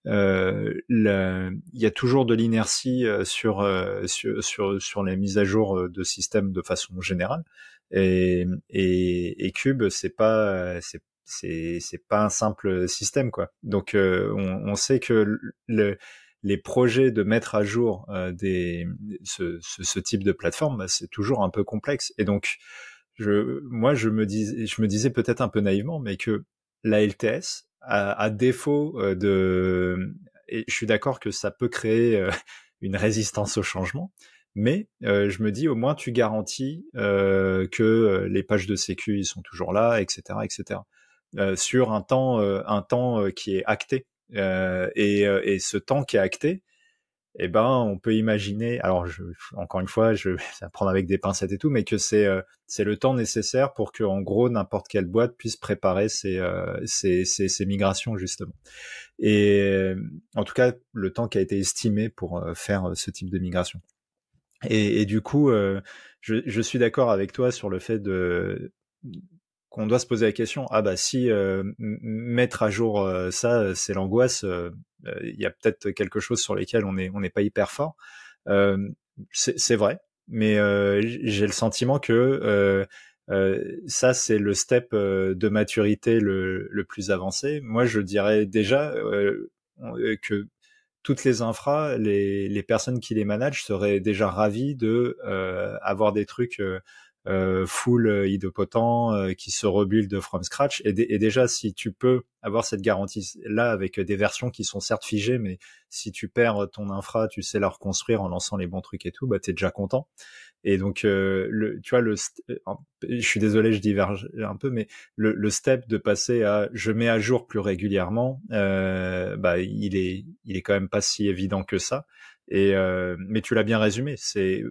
S2: euh, il y a toujours de l'inertie euh, euh, sur, sur, sur, les mises à jour de systèmes de façon générale. Et, et, Cube, c'est pas, c'est c'est c'est pas un simple système quoi. Donc on, sait que les projets de mettre à jour des ce, ce, type de plateforme bah, c'est toujours un peu complexe et donc je moi je me dis je me disais peut-être un peu naïvement mais que la LTS à, défaut euh, de... je suis d'accord que ça peut créer euh, une résistance au changement, mais euh, je me dis au moins tu garantis que les pages de sécu ils sont toujours là, etc., etc. sur un temps, un temps qui est acté. et, ce temps qui est acté, eh ben, on peut imaginer, alors encore une fois, je vais prendre avec des pincettes et tout, mais que c'est euh, c'est le temps nécessaire pour que, en gros, n'importe quelle boîte puisse préparer ces euh, migrations, justement. Et euh, en tout cas, le temps qui a été estimé pour faire ce type de migration. Et, du coup, je, je suis d'accord avec toi sur le fait de qu'on doit se poser la question, ah bah si mettre à jour ça, c'est l'angoisse, euh, il y a peut-être quelque chose sur lesquels on n'est pas hyper fort. Euh, c'est vrai, mais euh, j'ai le sentiment que ça, c'est le step de maturité le, plus avancé. Moi, je dirais déjà que toutes les infras, les, personnes qui les managent seraient déjà ravies de avoir des trucs euh, full euh, hydropotent euh, qui se rebuild from scratch. Et, déjà, si tu peux avoir cette garantie là avec des versions qui sont certes figées, mais si tu perds ton infra, tu sais la reconstruire en lançant les bons trucs et tout, bah es déjà content. Et donc, le, tu vois, le, je suis désolé, je diverge un peu, mais le, step de passer à je mets à jour plus régulièrement, bah, il est, il est quand même pas si évident que ça. Et mais tu l'as bien résumé, c'est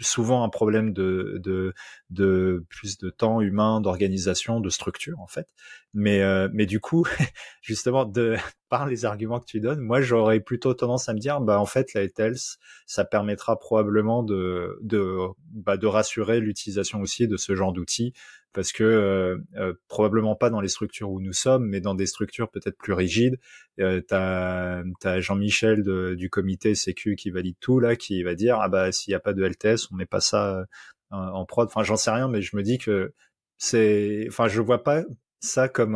S2: souvent un problème de, de, de plus de temps humain, d'organisation, de structure en fait. Mais, euh, mais du coup, justement, de, par les arguments que tu donnes, moi j'aurais plutôt tendance à me dire, bah en fait la ETELS, ça permettra probablement de, de, bah, de rassurer l'utilisation aussi de ce genre d'outils parce que euh, euh, probablement pas dans les structures où nous sommes, mais dans des structures peut-être plus rigides. Euh, t'as as, Jean-Michel du comité Sécu qui valide tout là, qui va dire ah bah s'il n'y a pas de LTS, on met pas ça euh, en prod. Enfin, j'en sais rien, mais je me dis que c'est, enfin, je vois pas ça comme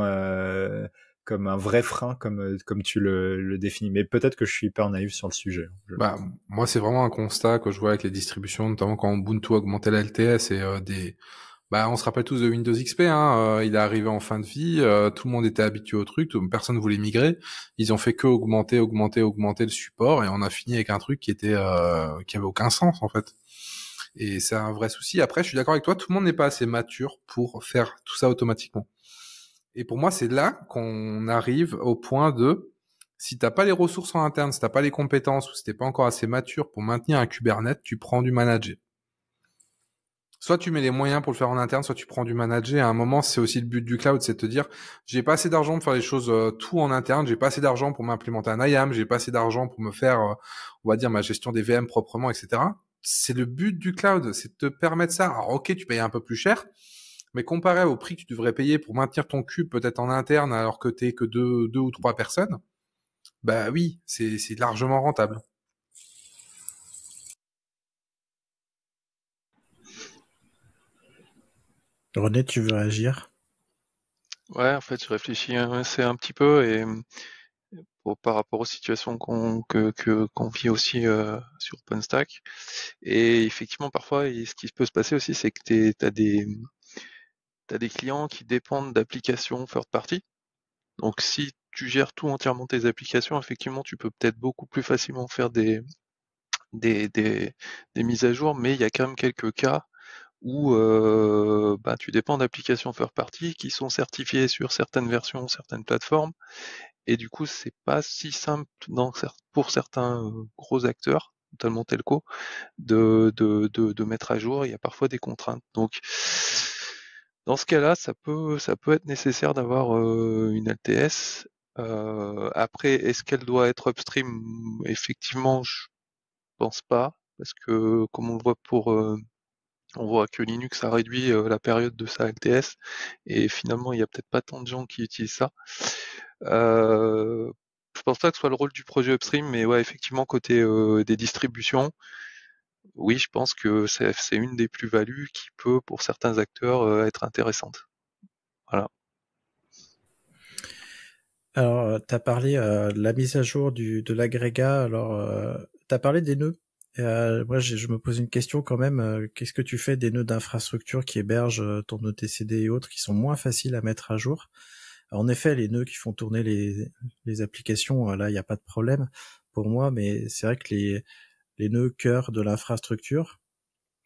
S2: comme un vrai frein, comme, comme tu le, le définis. Mais peut-être que je suis hyper naïf sur le sujet.
S3: Bah, moi, c'est vraiment un constat que je vois avec les distributions, notamment quand Ubuntu augmentait la LTS et des, bah, on se rappelle tous de Windows XP. Hein, euh, il est arrivé en fin de vie. Euh, tout le monde était habitué au truc. personne personne voulait migrer. Ils ont fait que augmenter, augmenter, augmenter le support, et on a fini avec un truc qui était euh, qui avait aucun sens en fait. Et c'est un vrai souci. Après, je suis d'accord avec toi. Tout le monde n'est pas assez mature pour faire tout ça automatiquement. Et pour moi, c'est là qu'on arrive au point de si t'as pas les ressources en interne, si t'as pas les compétences ou si t'es pas encore assez mature pour maintenir un Kubernetes, tu prends du manager soit tu mets les moyens pour le faire en interne, soit tu prends du manager. À un moment, c'est aussi le but du cloud, c'est de te dire, j'ai pas assez d'argent pour faire les choses euh, tout en interne, j'ai pas assez d'argent pour m'implémenter un IAM, j'ai pas assez d'argent pour me faire, euh, on va dire, ma gestion des VM proprement, etc. C'est le but du cloud, c'est de te permettre ça. Alors, ok, tu payes un peu plus cher, mais comparé au prix que tu devrais payer pour maintenir ton cube peut-être en interne alors que t'es que deux, deux ou trois personnes, bah oui, c'est largement rentable.
S1: René, tu veux agir
S4: Ouais, en fait, je réfléchis un petit peu et euh, par rapport aux situations qu'on vit aussi euh, sur OpenStack. Et effectivement, parfois, ce qui peut se passer aussi, c'est que tu as des, des clients qui dépendent d'applications third party. Donc, si tu gères tout entièrement tes applications, effectivement, tu peux peut-être beaucoup plus facilement faire des, des mises à jour, mais il y a quand même quelques cas où euh, bah, tu dépends d'applications faire party qui sont certifiées sur certaines versions, certaines plateformes. Et du coup, c'est pas si simple pour certains euh, gros acteurs, notamment telco, de, de, de, mettre à jour. Il y a parfois des contraintes. Donc, dans ce cas-là, ça peut, ça peut être nécessaire d'avoir euh, une LTS. Euh, après, est-ce qu'elle doit être upstream Effectivement, je pense pas, parce que comme on le voit pour on voit que Linux a réduit euh, la période de sa LTS et finalement il n'y a peut-être pas tant de gens qui utilisent ça. Je euh, je pense pas que ce soit le rôle du projet upstream, mais ouais, effectivement, côté euh, des distributions, oui, je pense que c'est une des plus-values qui peut, pour certains acteurs, être intéressante. Voilà.
S1: Alors, tu as parlé de la mise à jour de l'agrégat. Alors, tu as parlé des nœuds euh, moi, je me pose une question quand même. Euh, qu'est-ce que tu fais des nœuds d'infrastructure qui hébergent euh, ton OTCD et autres qui sont moins faciles à mettre à jour En effet, les nœuds qui font tourner les, applications, là, il n'y a pas de problème pour moi, mais c'est vrai que les, les nœuds cœur de l'infrastructure,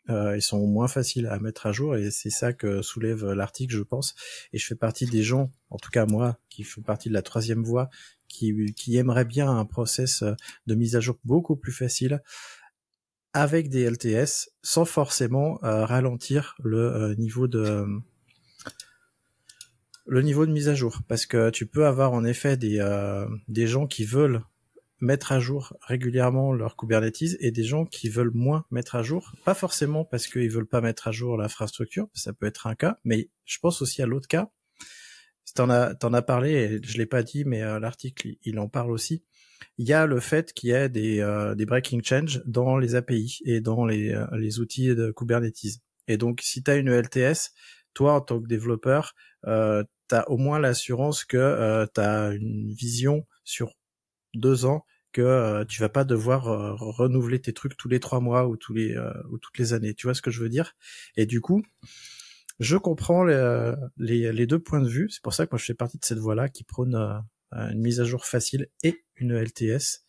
S1: ils sont moins faciles à mettre à jour et c'est ça que soulève l'article, je pense. Et je fais partie des gens, en tout cas moi, qui font partie de la troisième voie, qui, qui aimeraient bien un process de mise à jour beaucoup plus facile avec des LTS sans forcément euh, ralentir le euh, niveau de le niveau de mise à jour parce que tu peux avoir en effet des euh, des gens qui veulent mettre à jour régulièrement leur Kubernetes et des gens qui veulent moins mettre à jour, pas forcément parce qu'ils veulent pas mettre à jour l'infrastructure, ça peut être un cas, mais je pense aussi à l'autre cas. T'en as t'en as parlé, et je l'ai pas dit, mais l'article il en parle aussi il y a le fait qu'il y ait des, euh, des breaking change dans les API et dans les, euh, les outils de Kubernetes. Et donc, si tu as une e LTS, toi, en tant que développeur, euh, tu as au moins l'assurance que euh, tu as une vision sur deux ans que tu vas pas devoir renouveler tes trucs tous les trois mois ou tous les ou toutes les années. Tu vois ce que je veux dire Et du coup, je comprends les, les, les, deux points de vue. C'est pour ça que moi je fais partie de cette voie-là qui prône euh, une mise à jour facile et une LTS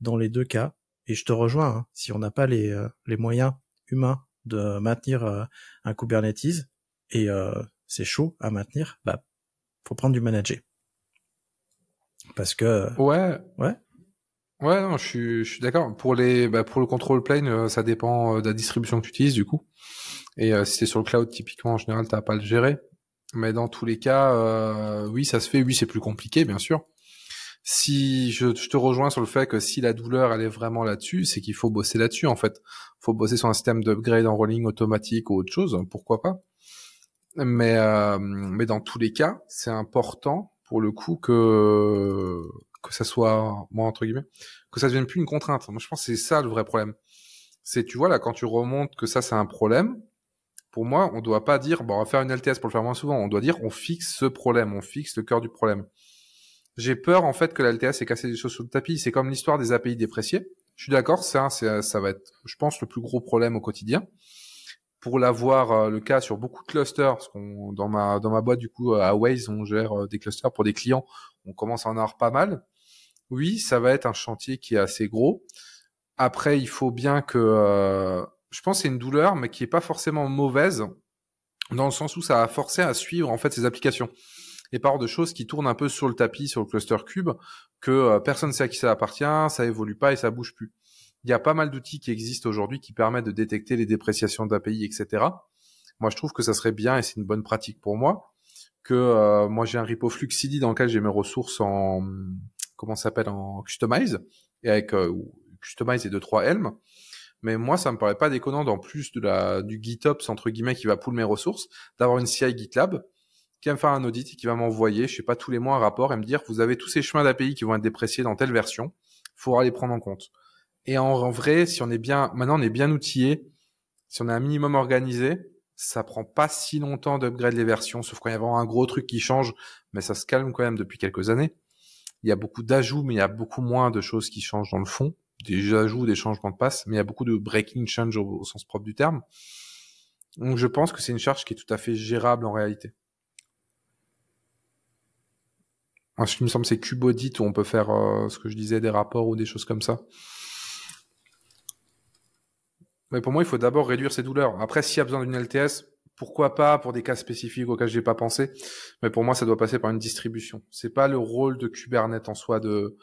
S1: dans les deux cas. Et je te rejoins, hein, si on n'a pas les, euh, les moyens humains de maintenir euh, un Kubernetes, et c'est chaud à maintenir, bah faut prendre du manager. Parce que... Ouais. Ouais.
S3: Ouais, non, je suis, je suis d'accord. Pour les, bah, pour le control plane, ça dépend de la distribution que tu utilises, du coup. Et si c'est sur le cloud, typiquement, en général, t'as pas à le gérer. Mais dans tous les cas, euh, oui, ça se fait. Oui, c'est plus compliqué, bien sûr. Si je, te rejoins sur le fait que si la douleur elle est vraiment là-dessus, c'est qu'il faut bosser là-dessus en fait. Faut bosser sur un système d'upgrade en rolling automatique ou autre chose, pourquoi pas. Mais euh, mais dans tous les cas, c'est important pour le coup que que ça soit moi entre guillemets que ça devienne plus une contrainte. Moi, je pense que c'est ça le vrai problème. C'est tu vois là quand tu remontes que ça c'est un problème, pour moi, on ne doit pas dire, bon, on va faire une LTS pour le faire moins souvent. On doit dire, on fixe ce problème, on fixe le cœur du problème. J'ai peur, en fait, que la LTS ait cassé des choses sous le tapis. C'est comme l'histoire des API dépréciés. Je suis d'accord, ça, ça va être, je pense, le plus gros problème au quotidien. Pour l'avoir, euh, le cas sur beaucoup de clusters, parce qu'on, dans ma, dans ma boîte, du coup, à Waze, on gère euh, des clusters pour des clients. On commence à en avoir pas mal. Oui, ça va être un chantier qui est assez gros. Après, il faut bien que, euh, je pense que c'est une douleur, mais qui n'est pas forcément mauvaise, dans le sens où ça a forcé à suivre en fait ces applications. Et par de choses qui tournent un peu sur le tapis, sur le cluster cube, que euh, personne ne sait à qui ça appartient, ça évolue pas et ça bouge plus. Il y a pas mal d'outils qui existent aujourd'hui qui permettent de détecter les dépréciations d'API, etc. Moi, je trouve que ça serait bien et c'est une bonne pratique pour moi que euh, moi j'ai un repo Fluxidy dans lequel j'ai mes ressources en comment s'appelle en customize et avec euh, customize et deux trois Helm mais moi, ça me paraît pas déconnant, en plus de la, du GitOps, entre guillemets, qui va pool mes ressources, d'avoir une CI GitLab qui va me faire un audit et qui va m'envoyer, je sais pas, tous les mois un rapport et me dire, vous avez tous ces chemins d'API qui vont être dépréciés dans telle version, faudra les prendre en compte. Et en, vrai, si on est bien, maintenant on est bien outillé, si on est un minimum organisé, ça prend pas si longtemps d'upgrade les versions, sauf quand il y a vraiment un gros truc qui change, mais ça se calme quand même depuis quelques années. Il y a beaucoup d'ajouts, mais il y a beaucoup moins de choses qui changent dans le fond des ajouts, des changements de passe, mais il y a beaucoup de breaking change au, sens propre du terme. Donc je pense que c'est une charge qui est tout à fait gérable en réalité. Moi, ce qui me semble, c'est audit où on peut faire euh, ce que je disais, des rapports ou des choses comme ça. Mais pour moi, il faut d'abord réduire ses douleurs. Après, s'il y a besoin d'une LTS, pourquoi pas pour des cas spécifiques auxquels je n'ai pas pensé. Mais pour moi, ça doit passer par une distribution. C'est pas le rôle de Kubernetes en soi de,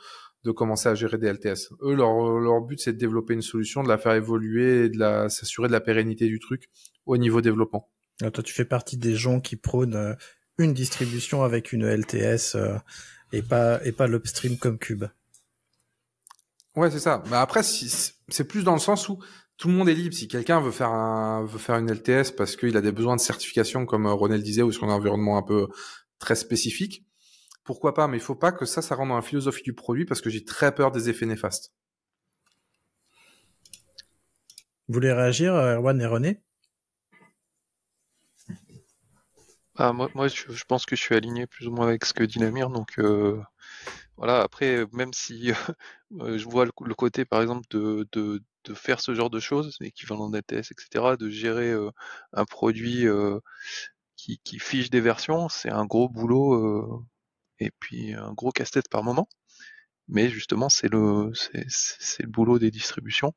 S3: de commencer à gérer des LTS. Eux, leur, leur but, c'est de développer une solution, de la faire évoluer et de la, s'assurer de la pérennité du truc au niveau développement.
S1: Ah, toi, tu fais partie des gens qui prônent euh, une distribution avec une LTS euh, et pas, et pas l'upstream comme Cube.
S3: Ouais, c'est ça. Bah après, si, c'est plus dans le sens où tout le monde est libre. Si quelqu'un veut faire un, veut faire une LTS parce qu'il a des besoins de certification, comme euh, René le disait, ou sur un environnement un peu très spécifique, pourquoi pas, mais il faut pas que ça, ça rende dans la philosophie du produit parce que j'ai très peur des effets néfastes.
S1: Vous voulez réagir, euh, Erwan et René
S4: ah, Moi, je, pense que je suis aligné plus ou moins avec ce que dit Namir. Donc, euh, voilà, après, même si euh, je vois le, côté, par exemple, de, faire ce genre de choses, équivalent d'ATS, etc., de gérer un produit qui, fiche des versions, c'est un gros boulot et puis un gros casse-tête par moment. Mais justement, c'est le, c'est, le boulot des distributions.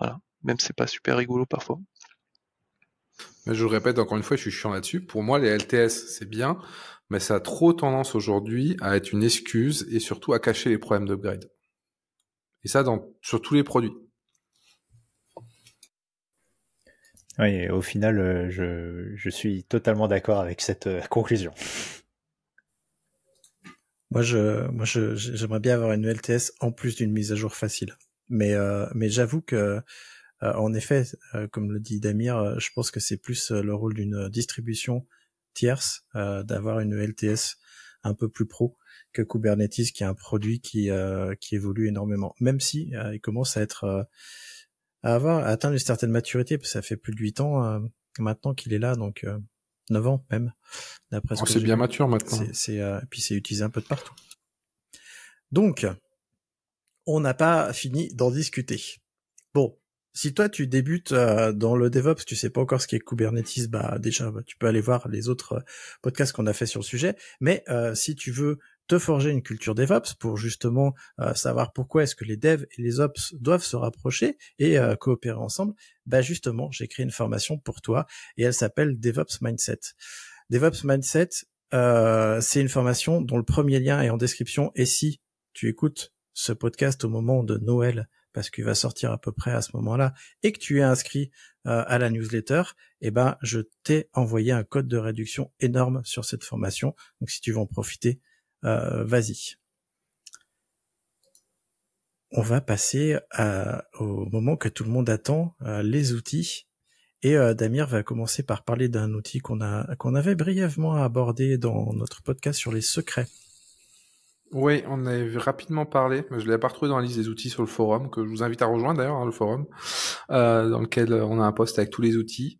S4: Voilà. Même c'est pas super rigolo parfois.
S3: Mais je le répète encore une fois, je suis chiant là-dessus. Pour moi, les LTS, c'est bien, mais ça a trop tendance aujourd'hui à être une excuse et surtout à cacher les problèmes d'upgrade. Et ça, dans,
S2: sur tous les produits. Oui, au final, euh, je suis totalement d'accord avec cette euh, conclusion.
S1: Moi, je, moi, j'aimerais bien avoir une LTS en plus d'une mise à jour facile. Mais, euh, mais j'avoue que, euh, en effet, euh, comme le dit Damir, je pense que c'est plus le rôle d'une distribution tierce d'avoir une LTS un peu plus pro que Kubernetes, qui est un produit qui, qui évolue énormément. Même si il commence à être à avoir à atteindre une certaine maturité, parce que ça fait plus de huit ans maintenant qu'il est là, donc 9 ans même. D'après oh, c'est bien mature maintenant. C'est, euh, puis c'est utilisé un peu de partout. Donc, on n'a pas fini d'en discuter. Bon, si toi tu débutes euh, dans le DevOps, tu sais pas encore ce qu'est Kubernetes, bah déjà tu peux aller voir les autres euh, podcasts qu'on a fait sur le sujet. Mais si tu veux te forger une culture DevOps pour justement euh, savoir pourquoi est-ce que les devs et les ops doivent se rapprocher et euh, coopérer ensemble, bah justement, j'ai créé une formation pour toi et elle s'appelle DevOps Mindset. DevOps Mindset, euh, c'est une formation dont le premier lien est en description et si tu écoutes ce podcast au moment de Noël parce qu'il va sortir à peu près à ce moment-là et que tu es inscrit à la newsletter, eh ben je t'ai envoyé un code de réduction énorme sur cette formation. Donc si tu veux en profiter, euh, vas-y. On va passer au moment que tout le monde attend, euh, les outils. Et euh, Damir va commencer par parler d'un outil qu'on a qu'on avait brièvement abordé dans notre podcast sur les secrets.
S3: Oui, on avait rapidement parlé, mais je l'ai pas retrouvé dans la liste des outils sur le forum, que je vous invite à rejoindre d'ailleurs, hein, le forum, dans lequel on a un poste avec tous les outils.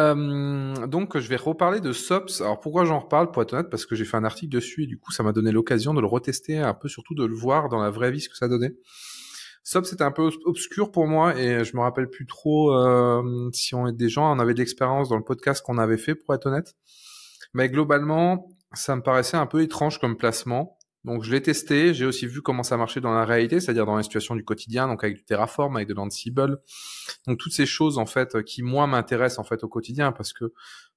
S3: Euh, donc, je vais reparler de SOPS. Alors, pourquoi j'en reparle Pour être honnête, parce que j'ai fait un article dessus et du coup, ça m'a donné l'occasion de le retester, un peu surtout de le voir dans la vraie vie ce que ça donnait. SOPS c'était un peu obscur pour moi et je me rappelle plus trop euh, si on est des gens, on avait de l'expérience dans le podcast qu'on avait fait, pour être honnête. Mais globalement, ça me paraissait un peu étrange comme placement. Donc je l'ai testé, j'ai aussi vu comment ça marchait dans la réalité, c'est-à-dire dans la situation du quotidien, donc avec du Terraform, avec de l'Ansible, donc toutes ces choses en fait qui moi m'intéressent en fait au quotidien parce que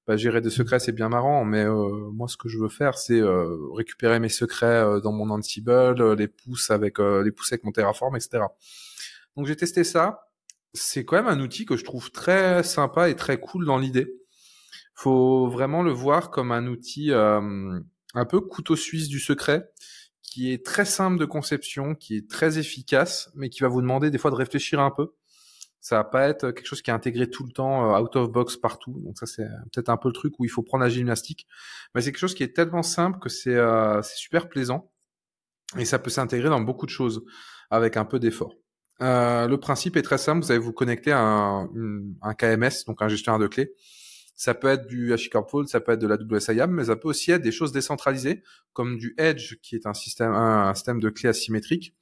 S3: bah, gérer des secrets c'est bien marrant, mais euh, moi ce que je veux faire c'est euh, récupérer mes secrets euh, dans mon Ansible, les pousses avec les pousser avec mon Terraform, etc. Donc j'ai testé ça, c'est quand même un outil que je trouve très sympa et très cool dans l'idée. Faut vraiment le voir comme un outil un peu couteau suisse du secret qui est très simple de conception, qui est très efficace, mais qui va vous demander des fois de réfléchir un peu. Ça va pas être quelque chose qui est intégré tout le temps, euh, out of box partout. Donc ça, c'est euh, peut-être un peu le truc où il faut prendre la gymnastique. Mais c'est quelque chose qui est tellement simple que c'est euh, super plaisant. Et ça peut s'intégrer dans beaucoup de choses avec un peu d'effort. le principe est très simple. Vous allez vous connecter à un, un KMS, donc un gestionnaire de clés. Ça peut être du HashiCorp ça peut être de la WSIAM, mais ça peut aussi être des choses décentralisées, comme du Edge, qui est un système, un, système de clés asymétriques,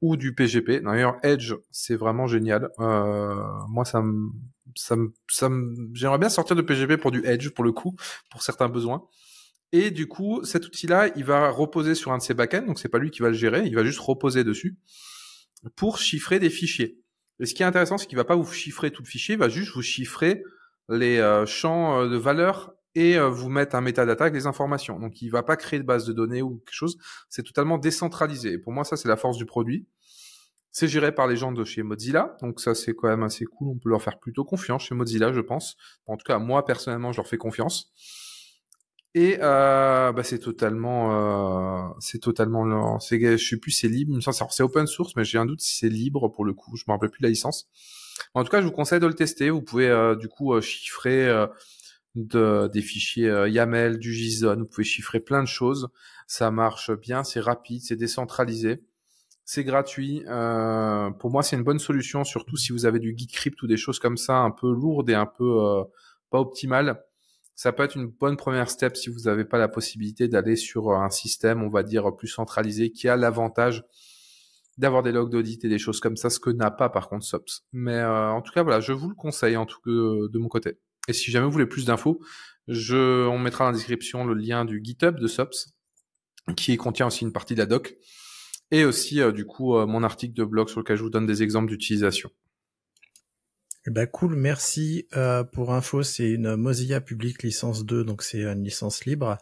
S3: ou du PGP. D'ailleurs, Edge, c'est vraiment génial. Euh, moi, ça ça ça j'aimerais bien sortir de PGP pour du Edge, pour le coup, pour certains besoins. Et du coup, cet outil-là, il va reposer sur un de ses backends, donc c'est pas lui qui va le gérer, il va juste reposer dessus pour chiffrer des fichiers. Et ce qui est intéressant, c'est qu'il va pas vous chiffrer tout le fichier, il va juste vous chiffrer les euh, champs euh, de valeur et euh, vous mettre un metadata avec les informations. Donc, il va pas créer de base de données ou quelque chose. C'est totalement décentralisé. pour moi, ça, c'est la force du produit. C'est géré par les gens de chez Mozilla. Donc, ça, c'est quand même assez cool. On peut leur faire plutôt confiance chez Mozilla, je pense. En tout cas, moi, personnellement, je leur fais confiance. Et bah, c'est totalement, euh, c'est totalement, c'est, je sais plus, c'est libre. C'est open source, mais j'ai un doute si c'est libre pour le coup. Je me rappelle plus la licence. En tout cas, je vous conseille de le tester. Vous pouvez euh, du coup euh, chiffrer euh, des fichiers YAML, du JSON. Vous pouvez chiffrer plein de choses. Ça marche bien, c'est rapide, c'est décentralisé. C'est gratuit. pour moi, c'est une bonne solution, surtout si vous avez du Crypt ou des choses comme ça un peu lourdes et un peu pas optimales. Ça peut être une bonne première step si vous n'avez pas la possibilité d'aller sur un système, on va dire, plus centralisé, qui a l'avantage d'avoir des logs d'audit et des choses comme ça, ce que n'a pas par contre SOPS. Mais euh, en tout cas, voilà, je vous le conseille en tout cas euh, de mon côté. Et si jamais vous voulez plus d'infos, je, on mettra dans la description le lien du GitHub de SOPS, qui contient aussi une partie de la doc, et aussi euh, du coup mon article de blog sur lequel je vous donne des exemples d'utilisation.
S1: Eh ben, cool, merci. pour info, c'est une Mozilla Public Licence 2, donc c'est une licence libre.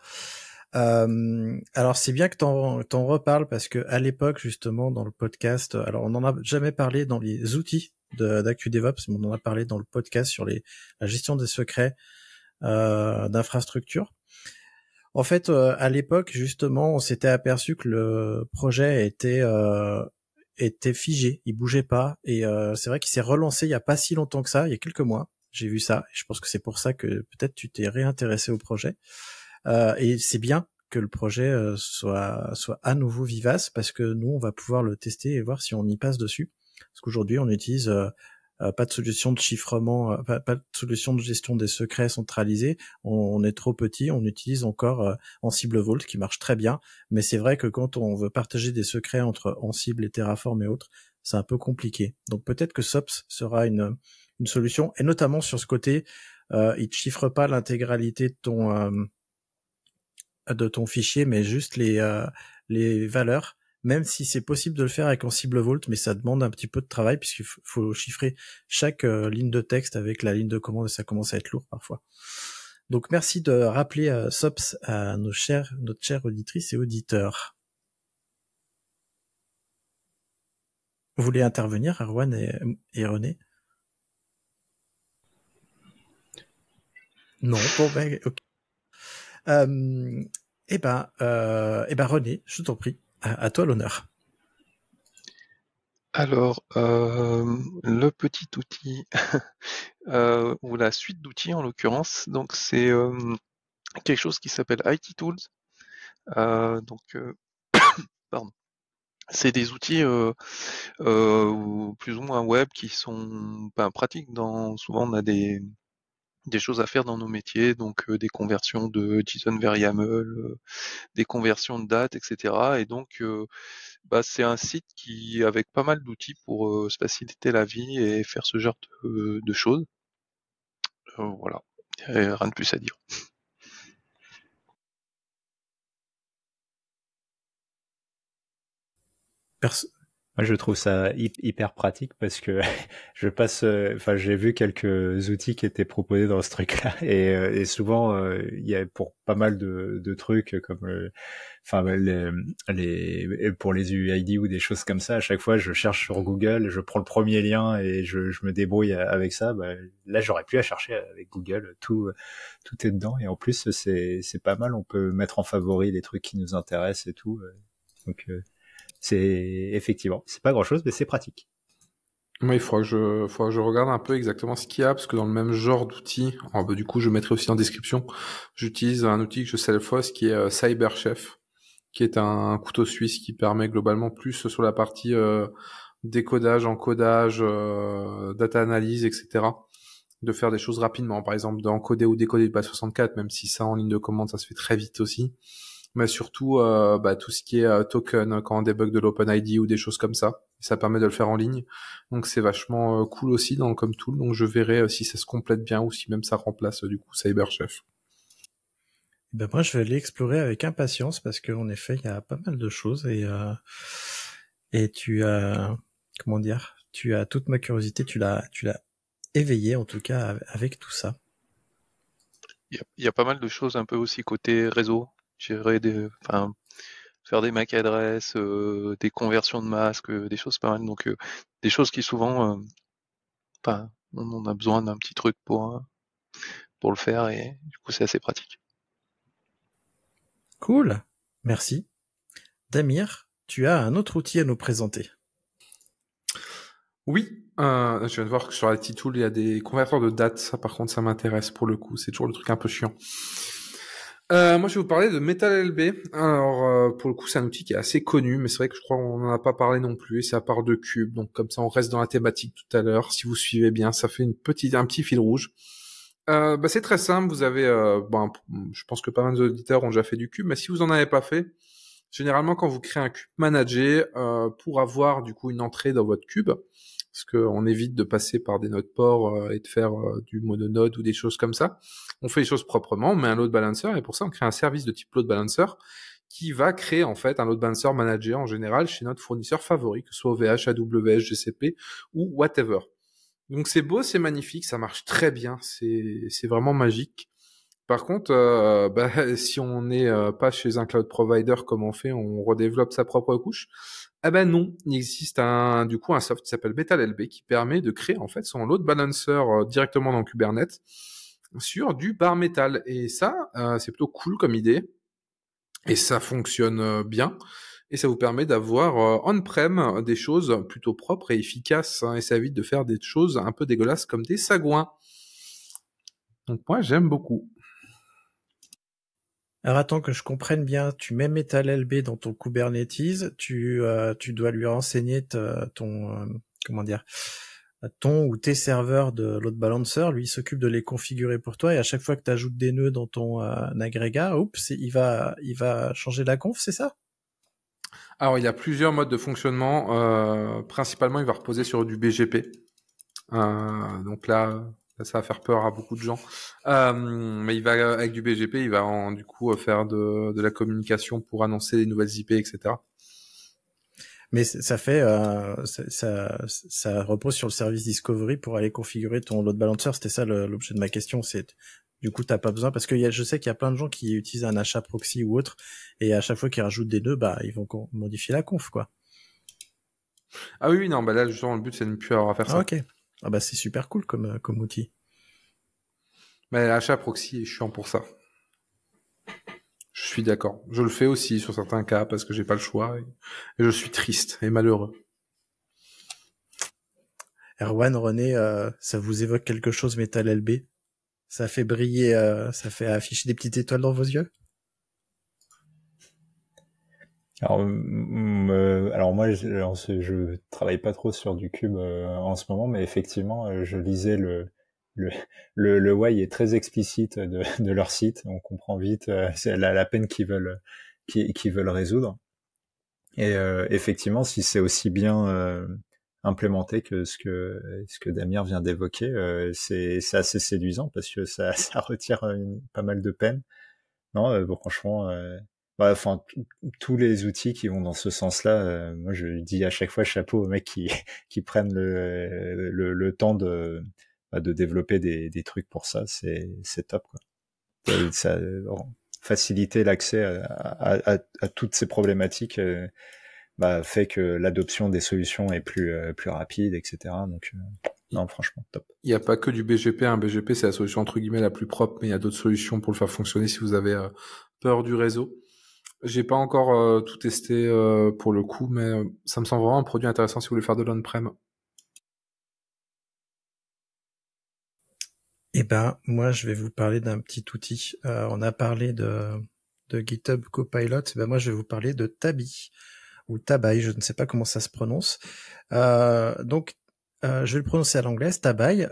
S1: Euh, alors c'est bien que t'en, t'en reparles parce que à l'époque justement dans le podcast, euh, alors on n'en a jamais parlé dans les outils de, d'ActuDevOps, mais on en a parlé dans le podcast sur les, la gestion des secrets euh, d'infrastructures. En fait, euh, à l'époque justement, on s'était aperçu que le projet était était figé, il bougeait pas, et c'est vrai qu'il s'est relancé il y a pas si longtemps que ça, il y a quelques mois. J'ai vu ça, et je pense que c'est pour ça que peut-être tu t'es réintéressé au projet. Euh, et c'est bien que le projet euh, soit soit à nouveau vivace parce que nous on va pouvoir le tester et voir si on y passe dessus. Parce qu'aujourd'hui on utilise euh, pas de solution de chiffrement, pas, de solution de gestion des secrets centralisés On, est trop petit, on utilise encore euh, Ansible Vault qui marche très bien, mais c'est vrai que quand on veut partager des secrets entre Ansible et Terraform et autres, c'est un peu compliqué. Donc peut-être que SOPS sera une, une solution, et notamment sur ce côté, il ne chiffre pas l'intégralité de ton de ton fichier, mais juste les, euh, les valeurs, même si c'est possible de le faire avec un cible volt, mais ça demande un petit peu de travail puisqu'il faut chiffrer chaque euh, ligne de texte avec la ligne de commande et ça commence à être lourd parfois. Donc merci de rappeler à euh, SOPS à nos chers, notre chère auditrice et auditeur. Vous voulez intervenir, Arwan et, René Non, ben, et euh, eh ben, euh, eh ben René, je t'en prie, à, toi l'honneur. Alors, euh, le petit outil,
S4: ou la suite d'outils en l'occurrence, donc c'est quelque chose qui s'appelle IT Tools. donc, pardon c'est des outils plus ou moins web qui sont ben, pratiques dans souvent on a des des choses à faire dans nos métiers, donc euh, des conversions de JSON vers YAML, euh, des conversions de dates, etc. Et donc, euh, bah, c'est un site qui, avec pas mal d'outils pour se faciliter la vie et faire ce genre de, choses. voilà,
S2: rien de plus à dire. Moi, je trouve ça hyper pratique parce que je passe, euh, enfin, j'ai vu quelques outils qui étaient proposés dans ce truc-là et, euh, et, souvent, euh, il y a pour pas mal de, de trucs comme, enfin, bah, les, les, pour les UID ou des choses comme ça, à chaque fois, je cherche sur Google, je prends le premier lien et je, je me débrouille avec ça. Bah, là, j'aurais plus à chercher avec Google. Tout, tout est dedans et en plus, c'est, c'est pas mal. On peut mettre en favori les trucs qui nous intéressent et tout. Donc, c'est effectivement, c'est pas grand chose, mais c'est pratique.
S3: il faudra que, je, regarde un peu exactement ce qu'il y a, parce que dans le même genre d'outils. Ah, bah, du coup je mettrai aussi en description, j'utilise un outil que je salue qui est euh, CyberChef, qui est un couteau suisse qui permet globalement plus sur la partie euh, décodage, encodage, euh, data analyse, etc. de faire des choses rapidement. Par exemple, d'encoder ou décoder du base 64, même si ça en ligne de commande, ça se fait très vite aussi mais surtout euh, bah, tout ce qui est euh, token hein, quand on débug de l'open ID ou des choses comme ça. Ça permet de le faire en ligne. Donc c'est vachement euh, cool aussi dans le comme tool. Donc je verrai si ça se complète bien ou si même ça remplace du coup CyberChef.
S1: Eh ben moi je vais aller explorer avec impatience parce qu'en effet il y a pas mal de choses et et tu as comment dire tu as toute ma curiosité tu l'as tu l'as éveillée en tout cas avec tout ça.
S4: Il y, il y, a pas mal de choses un peu aussi côté réseau gérer des, enfin, faire des MAC adresses, euh, des conversions de masques, euh, des choses pas mal. Donc, euh, des choses qui souvent, on a besoin d'un petit truc pour, pour le faire et du coup, c'est assez pratique.
S1: Cool. Merci. Damir, tu as un autre outil à nous présenter.
S3: Oui, je viens de voir que sur la Tool, il y a des converteurs de dates. Ça, par contre, ça m'intéresse pour le coup. C'est toujours le truc un peu chiant. Euh, moi, je vais vous parler de Metal LB. Alors, euh, pour le coup, c'est un outil qui est assez connu, mais c'est vrai que je crois qu'on n'en a pas parlé non plus. Et c'est à part de Cube, donc comme ça, on reste dans la thématique tout à l'heure. Si vous suivez bien, ça fait une petite, un petit fil rouge. Euh, bah, c'est très simple. Vous avez, je pense que pas mal d'auditeurs ont déjà fait du Cube, mais si vous en avez pas fait, généralement, quand vous créez un Cube manager, pour avoir du coup une entrée dans votre Cube, parce qu'on évite de passer par des notes ports et de faire du mononode ou des choses comme ça on fait les choses proprement, on met un load balancer et pour ça, on crée un service de type load balancer qui va créer en fait un load balancer manager en général chez notre fournisseur favori, que ce soit OVH, AWS, GCP ou whatever. Donc c'est beau, c'est magnifique, ça marche très bien, c'est vraiment magique. Par contre, euh, bah, si on n'est euh, pas chez un cloud provider comme on fait, on redéveloppe sa propre couche. Ah ben non, il existe un, du coup un soft qui s'appelle MetalLB qui permet de créer en fait son load balancer euh, directement dans Kubernetes sur du bar métal. Et ça, euh, c'est plutôt cool comme idée. Et ça fonctionne euh, bien. Et ça vous permet d'avoir euh, on-prem euh, des choses plutôt propres et efficaces. Hein, et ça évite de faire des choses un peu dégueulasses comme des sagouins. Donc moi, j'aime
S1: beaucoup. Alors attends que je comprenne bien, tu mets métal LB dans ton Kubernetes, tu, tu dois lui renseigner ton... comment dire ton ou tes serveurs de load balancer, lui, s'occupe de les configurer pour toi. Et à chaque fois que tu ajoutes des nœuds dans ton euh, agrégat, oups, il va, il va changer la conf, c'est ça
S3: Alors, il y a plusieurs modes de fonctionnement. Euh, principalement, il va reposer sur du BGP. Euh, donc là, ça va faire peur à beaucoup de gens. mais il va avec du BGP, il va du coup faire de, de, la communication pour annoncer les
S1: nouvelles IP, etc. Mais ça fait, euh, ça, repose sur le service Discovery pour aller configurer ton load balancer. C'était ça l'objet de ma question. C'est du coup, t'as pas besoin parce que je sais qu'il y a plein de gens qui utilisent un achat proxy ou autre, et à chaque fois qu'ils rajoutent des nœuds, bah ils vont modifier la conf, quoi.
S3: Ah oui, non, bah là justement le but c'est de ne plus avoir à faire ça. Ah, ok.
S1: Ah bah c'est super cool comme euh, comme outil. Mais l'achat proxy est chiant
S3: pour ça. Je suis d'accord. Je le fais aussi sur certains
S1: cas parce que j'ai pas le choix et, je suis triste et malheureux. Erwan, René, euh, ça vous évoque quelque chose, Metal LB Ça fait briller, euh, ça fait afficher des petites étoiles dans vos yeux
S2: euh, alors, moi, je, travaille pas trop sur du cube en ce moment, mais effectivement, je lisais le, le, le, le, why est très explicite de, de leur site. On comprend vite euh, la, peine qu'ils veulent, veulent résoudre. Et euh, effectivement, si c'est aussi bien euh, implémenté que ce que, ce que Damir vient d'évoquer, euh, c'est, assez séduisant parce que ça, ça retire pas mal de peine. Non, bon, franchement, bah, enfin tous les outils qui vont dans ce sens-là moi je dis à chaque fois chapeau aux mecs qui qui prennent le, le, le temps de bah, de développer des, des, trucs pour ça, c'est top. Quoi. faciliter l'accès à, à, toutes ces problématiques euh, bah, fait que l'adoption des solutions est plus, euh, plus rapide, etc. Donc, euh, non, franchement, top.
S3: Il n'y a pas que du BGP. Un hein. BGP, c'est la solution entre guillemets la plus propre, mais il y a d'autres solutions pour le faire fonctionner si vous avez peur du réseau. J'ai pas encore tout testé pour le coup, mais ça me semble vraiment un produit intéressant si vous voulez faire de l'on-prem.
S1: Eh ben, moi, je vais vous parler d'un petit outil. Euh, on a parlé de, de GitHub Copilot. Eh ben, moi, je vais vous parler de Tabi ou Tabai. Je ne sais pas comment ça se prononce. Euh, donc, euh, je vais le prononcer à l'anglaise, Tabai.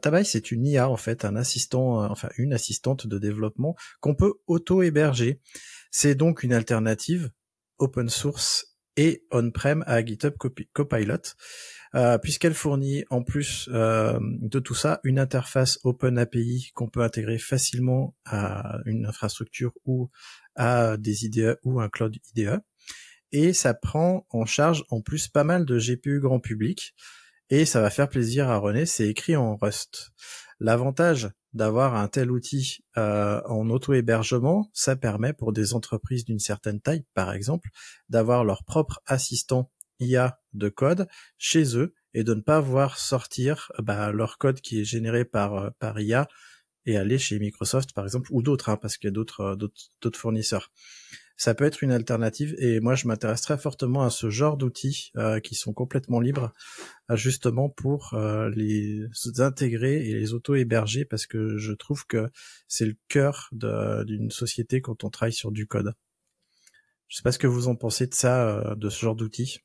S1: Tabai, c'est une IA en fait, un assistant, enfin une assistante de développement qu'on peut auto-héberger. C'est donc une alternative open source et on-prem à GitHub Copilot. Euh, puisqu'elle fournit en plus euh, de tout ça une interface Open API qu'on peut intégrer facilement à une infrastructure ou à des IDE ou un cloud IDE. Et ça prend en charge en plus pas mal de GPU grand public. Et ça va faire plaisir à René, c'est écrit en Rust. L'avantage d'avoir un tel outil euh, en auto-hébergement, ça permet pour des entreprises d'une certaine taille, par exemple, d'avoir leur propre assistant IA de code chez eux et de ne pas voir sortir bah, leur code qui est généré par euh, par IA et aller chez Microsoft par exemple ou d'autres hein, parce qu'il y a euh, d'autres d'autres fournisseurs. Ça peut être une alternative et moi je m'intéresse très fortement à ce genre d'outils euh, qui sont complètement libres justement pour les intégrer et les auto-héberger parce que je trouve que c'est le cœur d'une société quand on travaille sur du code. Je sais pas ce que vous en pensez de ça, de ce genre d'outils.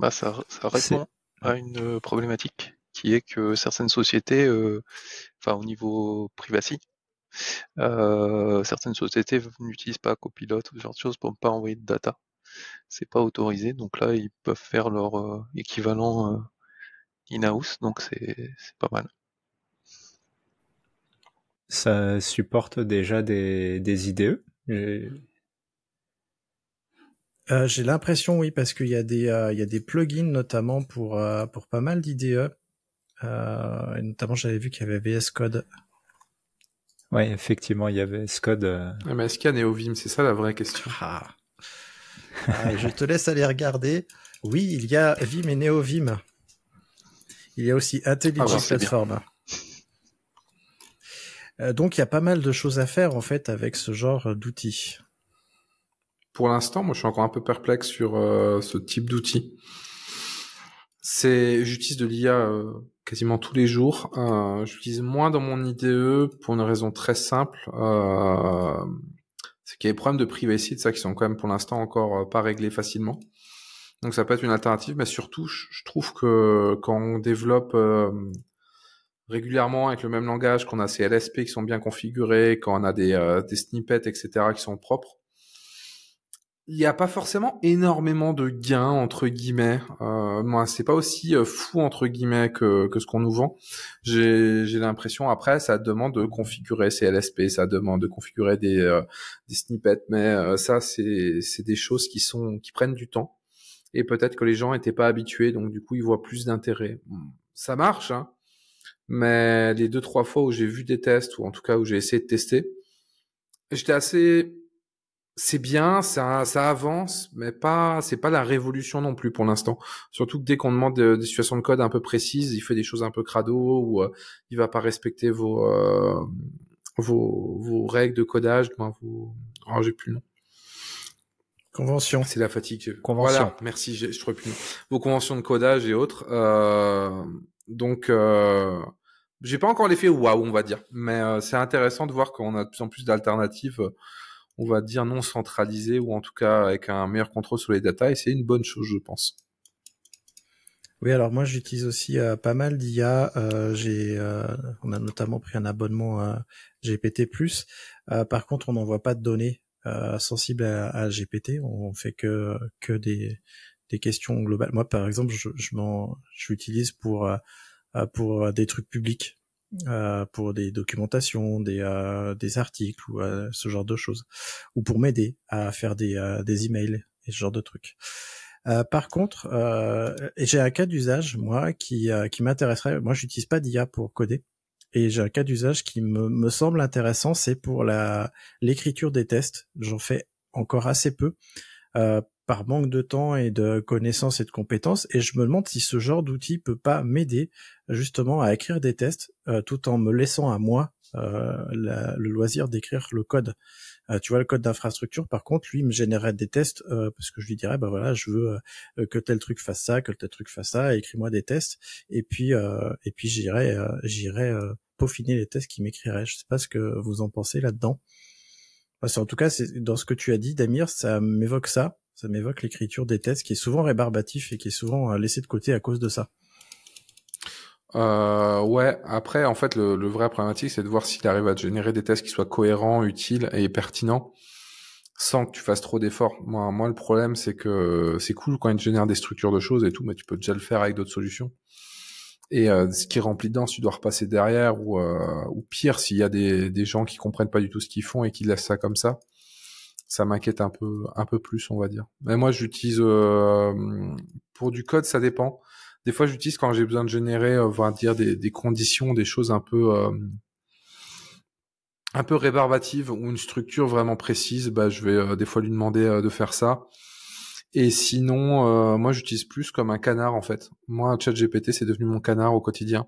S4: Bah, ça, ça répond à une euh, problématique qui est que certaines sociétés, euh, enfin au niveau privacy, euh, certaines sociétés n'utilisent pas copilote ou ce genre de choses pour ne pas envoyer de data. C'est pas autorisé, donc là ils peuvent faire leur équivalent in-house, donc c'est
S2: pas mal. Ça supporte déjà des, des IDE
S1: euh, j'ai l'impression, oui, parce qu'il y a des euh, a des plugins notamment pour euh, pas mal d'IDE. notamment, j'avais vu qu'il y avait VS Code.
S2: Oui, effectivement, il y avait VS Code. Ah, mais est-ce qu'il y a NeoVim C'est ça la vraie
S1: question. Ah. je te laisse aller regarder. Oui, il y a Vim et NeoVim. Il y a aussi ah, Intelligent bah, Platform. Donc il y a pas mal de choses à faire en fait avec ce genre d'outils
S3: pour l'instant, moi, je suis encore un peu perplexe sur euh, ce type d'outil. C'est, j'utilise de l'IA euh, quasiment tous les jours. Euh, j'utilise moins dans mon IDE pour une raison très simple. Euh, c'est qu'il y a des problèmes de privacy, de ça, qui sont quand même pour l'instant encore pas réglés facilement. Donc ça peut être une alternative, mais surtout, je trouve que quand on développe régulièrement avec le même langage, qu'on a ces LSP qui sont bien configurés, quand on a des snippets, etc., qui sont propres, il n'y a pas forcément énormément de gains entre guillemets. Euh, moi, c'est pas aussi euh, fou entre guillemets que, ce qu'on nous vend. J'ai l'impression après, ça demande de configurer CLSP, LSP, ça demande de configurer des, euh, snippets, mais euh, ça c'est des choses qui sont qui prennent du temps et peut-être que les gens n'étaient pas habitués, donc du coup ils voient plus d'intérêt. Ça marche, hein. mais les deux trois fois où j'ai vu des tests ou en tout cas où j'ai essayé de tester, j'étais assez c'est bien, ça, ça avance, mais pas, c'est pas la révolution non plus pour l'instant. Surtout que dès qu'on demande euh, des, situations de code un peu précises, il fait des choses un peu crado ou euh, il va pas respecter vos, euh, vos, vos, règles de codage, Moi, ben, vous oh, plus le nom. Convention. C'est la fatigue. Convention. Voilà, merci, je trouve plus Vos conventions de codage et autres. Euh, donc, j'ai pas encore l'effet waouh, on va dire, mais c'est intéressant de voir qu'on a de plus en plus d'alternatives on va dire, non centralisé, ou en tout cas avec un meilleur contrôle sur les data et c'est une bonne chose, je pense.
S1: Oui, alors moi j'utilise aussi euh, pas mal d'IA. Euh, j'ai, euh, on a notamment pris un abonnement GPT+. par contre, on n'envoie pas de données sensibles à, GPT. On fait que que des questions globales. Moi, par exemple, je je m'en, j'utilise pour pour des trucs publics. Euh, pour des documentations, des, euh, des articles ou euh, ce genre de choses, ou pour m'aider à faire des, des emails et ce genre de trucs. par contre, j'ai un cas d'usage moi qui, qui m'intéresserait. Moi, j'utilise pas d'IA pour coder, et j'ai un cas d'usage qui me, me semble intéressant, c'est pour la l'écriture des tests. J'en fais encore assez peu par manque de temps et de connaissances et de compétences. Et je me demande si ce genre d'outil peut pas m'aider justement à écrire des tests euh, tout en me laissant à moi euh, le loisir d'écrire le code. Euh, tu vois, le code d'infrastructure, par contre, lui, il me générerait des tests parce que je lui dirais, bah voilà, je veux que tel truc fasse ça, que tel truc fasse ça, écris-moi des tests. Et puis, et puis j'irai, j'irai peaufiner les tests qu'il m'écrirait. Je sais pas ce que vous en pensez là-dedans. Parce en tout cas, c'est dans ce que tu as dit, Damir, ça m'évoque ça. Ça m'évoque l'écriture des tests qui est souvent rébarbatif et qui est souvent euh, laissé de côté à cause de ça.
S3: Euh, ouais, après, en fait, le, vrai problématique, c'est de voir s'il arrive à générer des tests qui soient cohérents, utiles et pertinents sans que tu fasses trop d'efforts. Moi, moi, le problème, c'est que c'est cool quand il génère des structures de choses et tout, mais tu peux déjà le faire avec d'autres solutions. Et euh, ce qui est rempli dedans, tu dois repasser derrière ou, euh, ou pire, s'il y a des, des gens qui comprennent pas du tout ce qu'ils font et qui laissent ça comme ça, ça m'inquiète un peu, un peu plus, on va dire. Mais moi, j'utilise euh, pour du code, ça dépend. Des fois, j'utilise quand j'ai besoin de générer, on euh, va dire des, conditions, des choses un peu, euh, un peu rébarbatives ou une structure vraiment précise. Bah, je vais des fois lui demander de faire ça. Et sinon, moi, j'utilise plus comme un canard en fait. Moi, ChatGPT, c'est devenu mon canard au quotidien.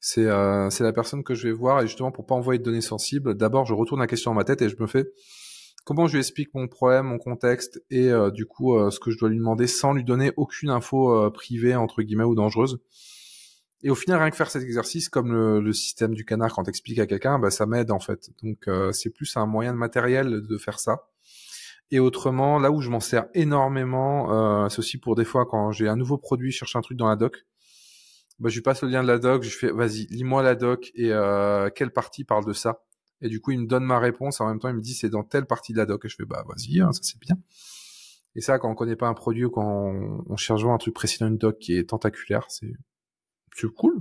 S3: C'est c'est la personne que je vais voir et justement pour pas envoyer de données sensibles, d'abord je retourne la question dans ma tête et je me fais comment je lui explique mon problème, mon contexte et euh, du coup euh, ce que je dois lui demander sans lui donner aucune info euh, privée entre guillemets ou dangereuse. Et au final, rien que faire cet exercice, comme le, système du canard quand t'expliques à quelqu'un, bah, ça m'aide en fait. Donc c'est plus un moyen de matériel de faire ça. Et autrement, là où je m'en sers énormément, c'est aussi pour des fois quand j'ai un nouveau produit, je cherche un truc dans la doc, bah, je lui passe le lien de la doc, je fais vas-y, lis-moi la doc et quelle partie parle de ça et du coup, il me donne ma réponse. En même temps, il me dit c'est dans telle partie de la doc. Et je fais bah vas-y, hein, ça c'est bien. Et ça, quand on connaît pas un produit ou quand on, cherche un truc précis dans une doc qui est
S1: tentaculaire, c'est cool.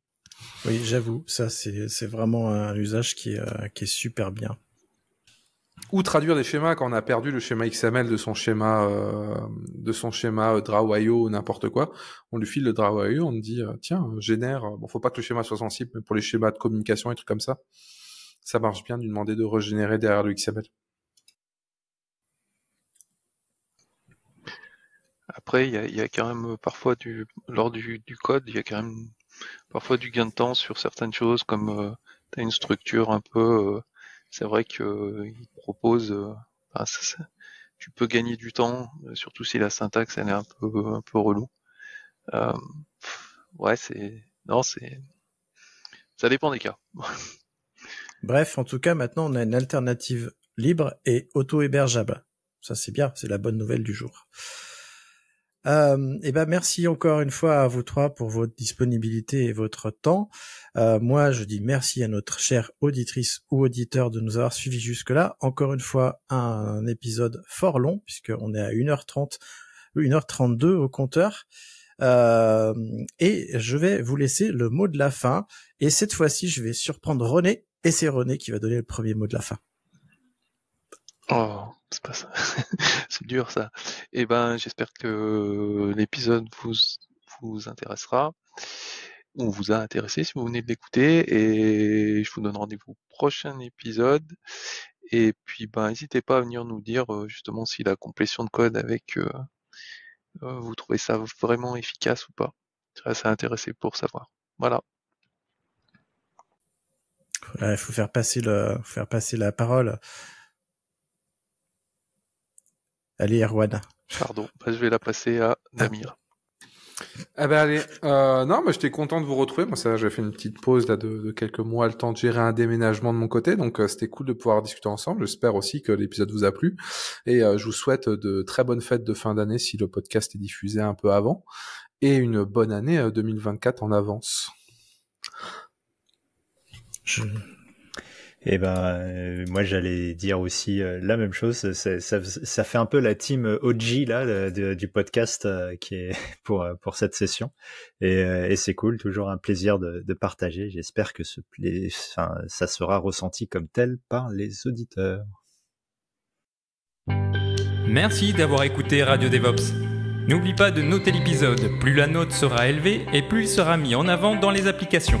S1: oui, j'avoue, ça c'est vraiment un usage euh, qui est, super bien
S3: ou traduire des schémas quand on a perdu le schéma XML de son schéma euh, de son schéma euh, Draw.io ou n'importe quoi. On lui file le Draw.io, on dit euh, tiens génère. Bon, faut pas que le schéma soit sensible, mais pour les schémas de communication et trucs comme ça, ça marche bien de lui demander de régénérer derrière le XML.
S4: Après, il y, a quand même euh, parfois du lors du, code, il y a quand même parfois du gain de temps sur certaines choses, comme euh, tu as une structure un peu. Euh, c'est vrai qu'il propose. tu peux gagner du temps, surtout si la syntaxe elle est un peu un peu relou. ouais, c'est non, c'est ça dépend des cas.
S1: Bref, en tout cas, maintenant, on a une alternative libre et auto-hébergeable. Ça, c'est bien, c'est la bonne nouvelle du jour. et euh, eh ben merci encore une fois à vous trois pour votre disponibilité et votre temps. Euh, moi, je dis merci à notre chère auditrice ou auditeur de nous avoir suivis jusque-là. Encore une fois, un épisode fort long, puisqu'on est à 1h30, 1h32 au compteur. Euh, et je vais vous laisser le mot de la fin. Et cette fois-ci, je vais surprendre René et c'est René qui va donner le premier mot de la fin. Oh, c'est pas
S4: ça. c'est dur ça. Eh ben, j'espère que l'épisode vous, intéressera. On vous a intéressé si vous venez de l'écouter et je vous donne rendez-vous au prochain épisode. Et puis, ben, n'hésitez pas à venir nous dire euh, justement si la complétion de code avec euh, euh, vous trouvez ça vraiment efficace ou pas. Ça, ça intéressé pour savoir. Voilà.
S1: Il faut faire passer faire passer la parole. Allez, Erwan.
S4: Pardon, bah, je vais la passer à Namir
S3: Ah ben allez, euh, non, mais j'étais content de vous retrouver. Moi, ça, j'ai fait une petite pause de, quelques mois, le temps de gérer un déménagement de mon côté, donc euh, c'était cool de pouvoir discuter ensemble. J'espère aussi que l'épisode vous a plu et euh, je vous souhaite de très bonnes fêtes de fin d'année si le podcast est diffusé un peu avant et une bonne année 2024 en avance.
S2: Et eh ben, euh, moi j'allais dire aussi euh, la même chose. Ça, fait un peu la team OG là du podcast euh, qui est pour pour cette session. Et, c'est cool, toujours un plaisir de, partager. J'espère que ça sera ressenti comme tel par les auditeurs. Merci d'avoir écouté Radio DevOps. N'oublie pas de noter l'épisode. Plus la note sera élevée et plus il sera mis en avant dans les applications.